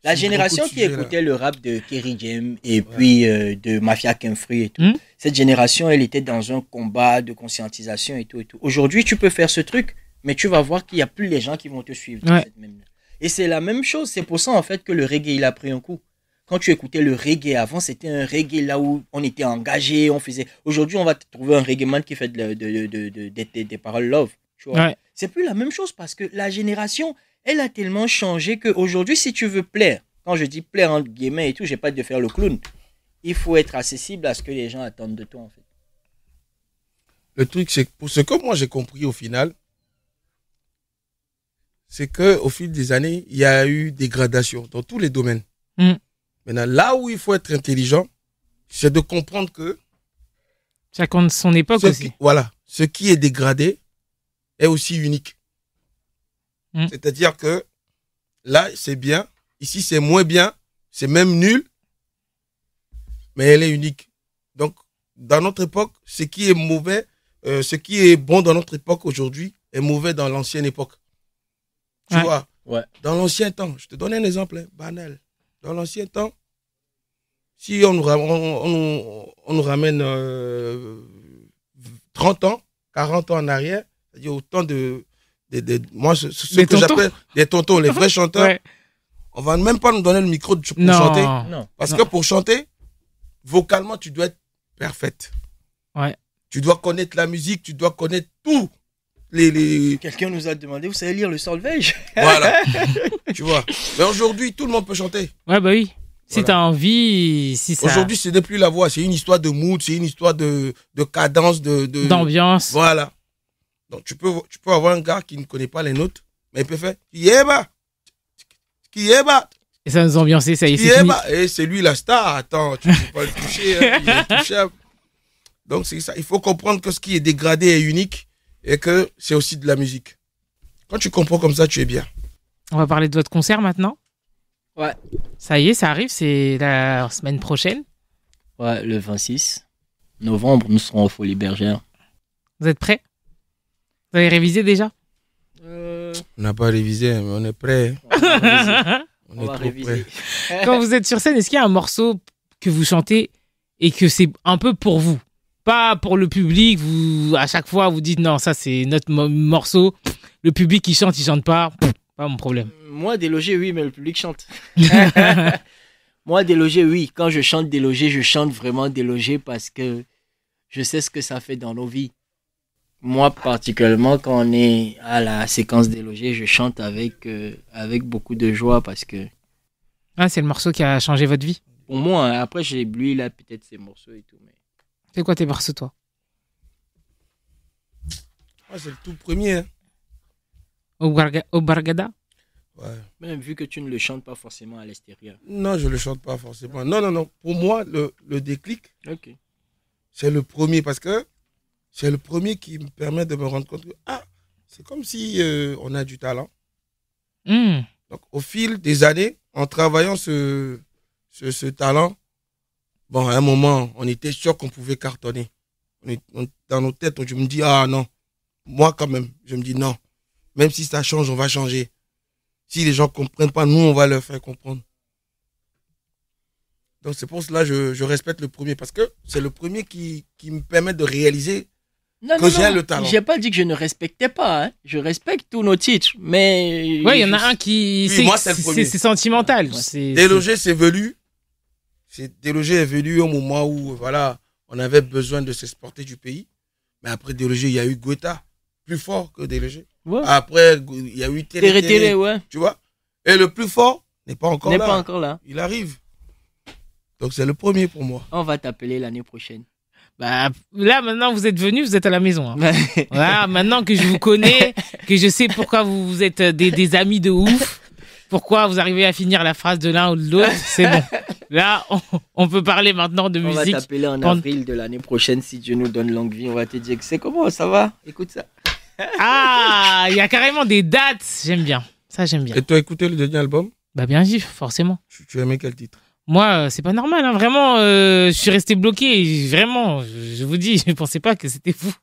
La génération qui écoutait le rap de Kerry James et puis euh, de Mafia Kenfree et tout. Hmm? Cette génération, elle était dans un combat de conscientisation et tout. Et tout. Aujourd'hui, tu peux faire ce truc, mais tu vas voir qu'il n'y a plus les gens qui vont te suivre. Et c'est la même chose. C'est pour ça, en fait, que le reggae, il a pris un coup quand tu écoutais le reggae avant, c'était un reggae là où on était engagé, on faisait. Aujourd'hui, on va trouver un reggae man qui fait de, de, des paroles love c'est plus la même chose parce que la génération, elle a tellement changé qu'aujourd'hui, si tu veux plaire, quand je dis plaire en guillemets et tout, j'ai pas de faire le clown. Il faut être accessible à ce que les gens attendent de toi, en fait. Le truc, c'est que pour ce que moi j'ai compris au final, c'est que au fil des années, il y a eu dégradation dans tous les domaines. Mm. Maintenant, là où il faut être intelligent, c'est de comprendre que ça compte son époque aussi. voilà, ce qui est dégradé, est aussi unique. Hmm. C'est-à-dire que là, c'est bien, ici, c'est moins bien, c'est même nul, mais elle est unique. Donc, dans notre époque, ce qui est mauvais, euh, ce qui est bon dans notre époque aujourd'hui est mauvais dans l'ancienne époque. Tu vois ouais. Dans l'ancien temps, je te donne un exemple hein, banal. Dans l'ancien temps, si on nous, ramène, on, euh, 30 ans, 40 ans en arrière, il y a autant de. moi, ce, que j'appelle des tontons, les vrais chanteurs. on On va même pas nous donner le micro pour chanter. Non. Parce que pour chanter, vocalement, tu dois être parfaite. Ouais. Tu dois connaître la musique, tu dois connaître tout. Les, les... Quelqu'un nous a demandé, vous savez lire le solfège Voilà. tu vois. Mais aujourd'hui, tout le monde peut chanter. Ouais, bah oui. Si tu as envie, si ça... Aujourd'hui, ce n'est plus la voix, c'est une histoire de mood, c'est une histoire de, cadence, de... D'ambiance. Voilà tu peux, tu peux avoir un gars qui ne connaît pas les notes, mais il peut faire qui Yeba Et ça nous ambiancer, ça y est, c'est Et c'est lui la star. Attends, tu ne peux pas le toucher. Hein, il est touchable. Donc, c'est ça. Il faut comprendre que ce qui est dégradé est unique et que c'est aussi de la musique. Quand tu comprends comme ça, tu es bien. On va parler de votre concert maintenant. Ouais. Ça y est, ça arrive, c'est la semaine prochaine. Ouais, le 26 novembre, nous serons au Folies Bergères. Vous êtes prêts vous avez révisé déjà euh, On n'a pas révisé, mais on est prêt. On, est réviser. Quand vous êtes sur scène, est-ce qu'il y a un morceau que vous chantez et que c'est un peu pour vous Pas pour le public, vous, à chaque fois vous dites non, ça c'est notre morceau. Le public qui chante, il chante pas, pas mon problème. Euh, moi, délogé, oui, mais le public chante. Moi, déloger, oui. Quand je chante déloger, je chante vraiment déloger parce que je sais ce que ça fait dans nos vies moi particulièrement quand on est à la séquence des logés, je chante avec euh, avec beaucoup de joie parce que ah, c'est le morceau qui a changé votre vie. Pour moi, hein, après j'ai lui là peut-être ces morceaux et tout mais C'est quoi tes morceaux toi Moi, c'est le tout premier. Hein. Au, Bargada Ouais. Même vu que tu ne le chantes pas forcément à l'extérieur. Non, je ne le chante pas forcément. Non, non, non. Pour moi, le, le déclic, ok c'est le premier parce que c'est le premier qui me permet de me rendre compte que ah, c'est comme si euh, on a du talent. Hmm. Donc, au fil des années, en travaillant ce, ce, talent, bon, à un moment, on était sûr qu'on pouvait cartonner. On est, dans nos têtes, on, je me dis, ah non, moi quand même, je me dis non. Même si ça change, on va changer. Si les gens ne comprennent pas, nous, on va leur faire comprendre. Donc c'est pour cela que je, je respecte le premier, parce que c'est le premier qui, qui me permet de réaliser non, non, J'ai pas dit que je ne respectais pas. Hein. Je respecte tous nos titres, mais. Ouais, il y en a un qui. c'est sentimental. Ouais. Délogé, c'est venu C'est Délogé est venu au moment où voilà, on avait besoin de s'exporter du pays. Mais après Délogé, il y a eu Goethe, plus fort que Délogé. Après, il y a eu Télé. Télé, Tu vois Et le plus fort N'est pas encore là. Il arrive. Donc c'est le premier pour moi. On va t'appeler l'année prochaine. Bah, là, maintenant, vous êtes venus, vous êtes à la maison. Hein. maintenant que je vous connais, que je sais pourquoi vous, êtes euh, des, amis de ouf, pourquoi vous arrivez à finir la phrase de l'un ou de l'autre, c'est bon. Là, on, peut parler maintenant de musique. On va t'appeler en avril de l'année prochaine si Dieu nous donne longue vie. On va te dire que c'est comment, ça va Écoute ça. ah, il y a carrément des dates. J'aime bien. Ça, j'aime bien. Et toi, le dernier album Bah, bien sûr, forcément. Tu, tu quel titre moi, euh, c'est pas normal, hein. vraiment. Euh, je suis resté bloqué, vraiment. Je, vous dis, je ne pensais pas que c'était vous.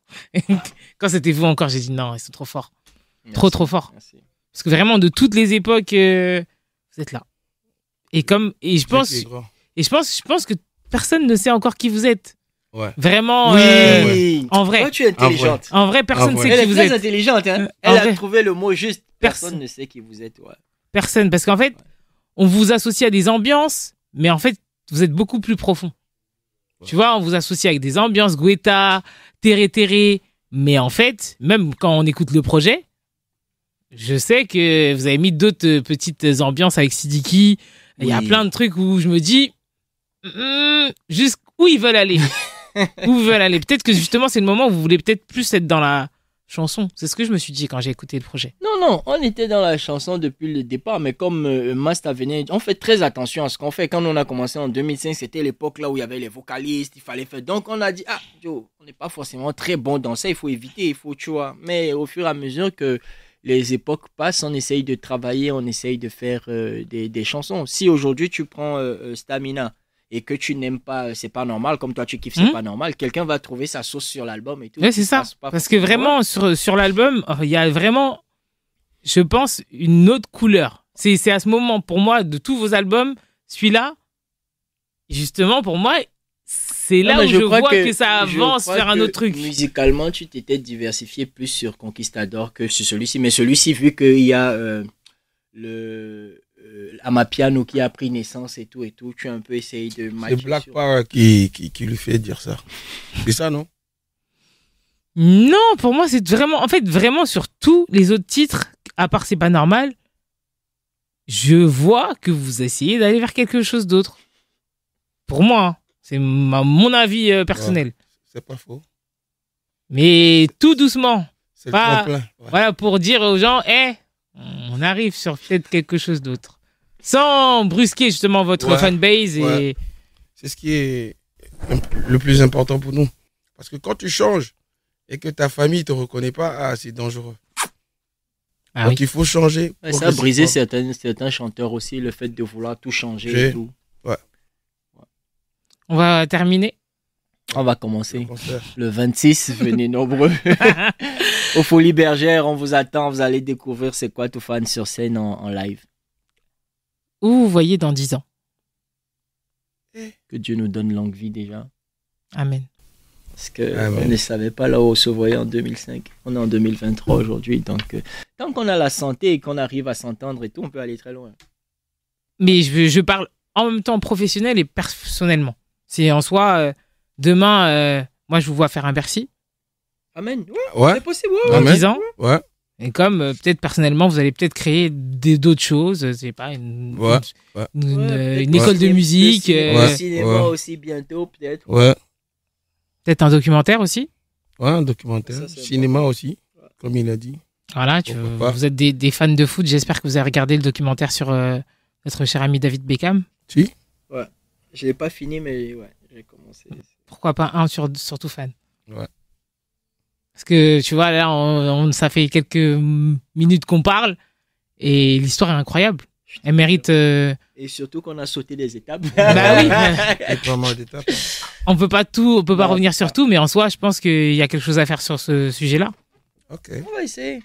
Quand c'était vous encore, j'ai dit non, ils sont trop forts, trop trop forts. Parce que vraiment, de toutes les époques, euh, vous êtes là. Et comme et je pense et je pense je pense que personne ne sait encore qui vous êtes. Ouais. Vraiment, oui. en vrai. tu es intelligente. En vrai, personne hein. ne sait qui vous êtes. Elle est très intelligente. Elle a trouvé le mot juste. Personne, personne ne sait qui vous êtes. Personne, parce qu'en fait, on vous associe à des ambiances mais en fait, vous êtes beaucoup plus profond. Tu vois, on vous associe avec des ambiances Guetta, Terre Terre, mais en fait, même quand on écoute le projet, je sais que vous avez mis d'autres euh, petites ambiances avec Sidiki. Il y a plein de trucs où je me dis, jusqu'où ils veulent aller. où ils veulent aller. Peut-être que justement, c'est le moment où vous voulez peut-être plus être dans la, chanson. C'est ce que je me suis dit quand j'ai écouté le projet. Non, non, on était dans la chanson depuis le départ, mais comme euh, Master venait, on fait très attention à ce qu'on fait. Quand on a commencé en 2005, c'était l'époque là où il y avait les vocalistes, il fallait faire. Donc on a dit, ah, on n'est pas forcément très bon dans ça, il faut éviter, il faut, tu vois. Mais au fur et à mesure que les époques passent, on essaye de travailler, on essaye de faire euh, des, chansons. Si aujourd'hui tu prends euh, Stamina, et que tu n'aimes pas, euh, c'est pas normal. Comme toi, tu kiffes, c'est hmm? pas normal. Quelqu'un va trouver sa sauce sur l'album et tout. Oui, c'est ça. Parce que vraiment, sur, l'album, oh, il y a vraiment, je pense, une autre couleur. C'est à ce moment, pour moi, de tous vos albums, celui-là, justement, pour moi, c'est là où je, vois que, ça avance vers un autre truc. Musicalement, tu t'étais diversifié plus sur Conquistador que sur celui-ci. Mais celui-ci, vu qu'il y a euh, le à ma piano qui a pris naissance et tout et tout. Tu as un peu essayé de C'est Black qui, lui fait dire ça. C'est ça, non Non, pour moi, c'est vraiment. En fait, vraiment sur tous les autres titres, à part C'est pas normal, je vois que vous essayez d'aller vers quelque chose d'autre. Pour moi, hein. c'est mon avis euh, personnel. c'est pas faux. Mais tout doucement. C'est pas, Voilà, pour dire aux gens, hé, eh, on arrive sur peut-être quelque chose d'autre sans brusquer justement votre fanbase. C'est ce qui est le plus important pour nous. Parce que quand tu changes et que ta famille te reconnaît pas, ah, c'est dangereux. Ah Donc il faut changer. ça a brisé certains, chanteurs aussi, le fait de vouloir tout changer et tout. On va terminer. On va commencer. Le 26, venez nombreux. Au Folie Bergère, on vous attend. Vous allez découvrir c'est quoi tout fan sur scène en live. Où vous voyez dans dix ans Que Dieu nous donne longue vie déjà. Amen. Parce que ne savait pas là où on se voyait en 2005. On est en 2023 aujourd'hui. Donc, euh, tant qu'on a la santé et qu'on arrive à s'entendre et tout, on peut aller très loin. Mais je, parle en même temps professionnel et personnellement. C'est en soi, euh, demain, euh, moi, je vous vois faire un Bercy. Amen. Ouais, ouais. C'est possible. Ouais, Dans 10 ans. Ouais. Et comme euh, peut-être personnellement, vous allez peut-être créer d'autres choses, euh, je pas, une, euh, école de musique. Un cinéma, aussi bientôt, peut-être. Ouais. Peut-être un documentaire aussi Ouais, un documentaire. cinéma aussi, comme il a dit. Voilà, tu, vous êtes des, fans de foot. J'espère que vous avez regardé le documentaire sur notre cher ami David Beckham. Si Ouais. Je l'ai pas fini, mais ouais, j'ai commencé. Pourquoi pas un sur, surtout fan Ouais. Parce que tu vois, là, on, ça fait quelques minutes qu'on parle et l'histoire est incroyable. Elle mérite. Euh, et surtout qu'on a sauté des étapes. Bah oui. Hein. on peut pas tout, on peut pas revenir sur tout, mais en soi, je pense qu'il y a quelque chose à faire sur ce sujet-là. Ok. On va essayer.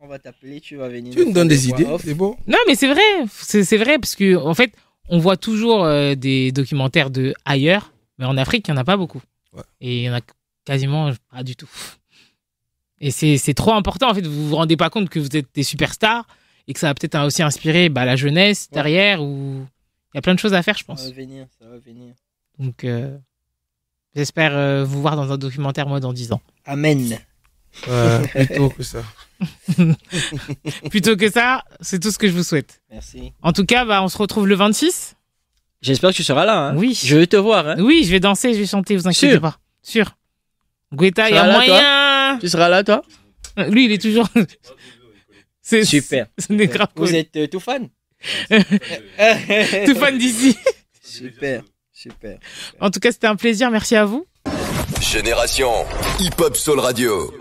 On va t'appeler, tu vas venir. Tu nous donnes des idées, c'est bon. Non, mais c'est vrai, c'est vrai parce que en fait, on voit toujours euh, des documentaires de ailleurs, mais en Afrique, il y en a pas beaucoup. Ouais. Et il y en a quasiment pas du tout. Et c'est trop important, en fait. Vous vous rendez pas compte que vous êtes des superstars et que ça va peut-être aussi inspirer bah, la jeunesse derrière. Ou... Il y a plein de choses à faire, je pense. Ça va venir, ça va venir. Donc, euh, j'espère euh, vous voir dans un documentaire, moi, dans 10 ans. Amen. plutôt que ça. plutôt que ça, c'est tout ce que je vous souhaite. Merci. En tout cas, bah, on se retrouve le 26. J'espère que tu seras là. Hein. Oui. Je vais te voir. Hein. Oui, je vais danser, je vais chanter, vous inquiétez pas. Sûr. Guetta, il y a moyen. Tu seras là, toi Lui, il est toujours. super. Vous êtes euh, tout fan Tout fan d'ici. Super, super, En tout cas, c'était un plaisir. Merci à vous. Génération Hip Hop Soul Radio.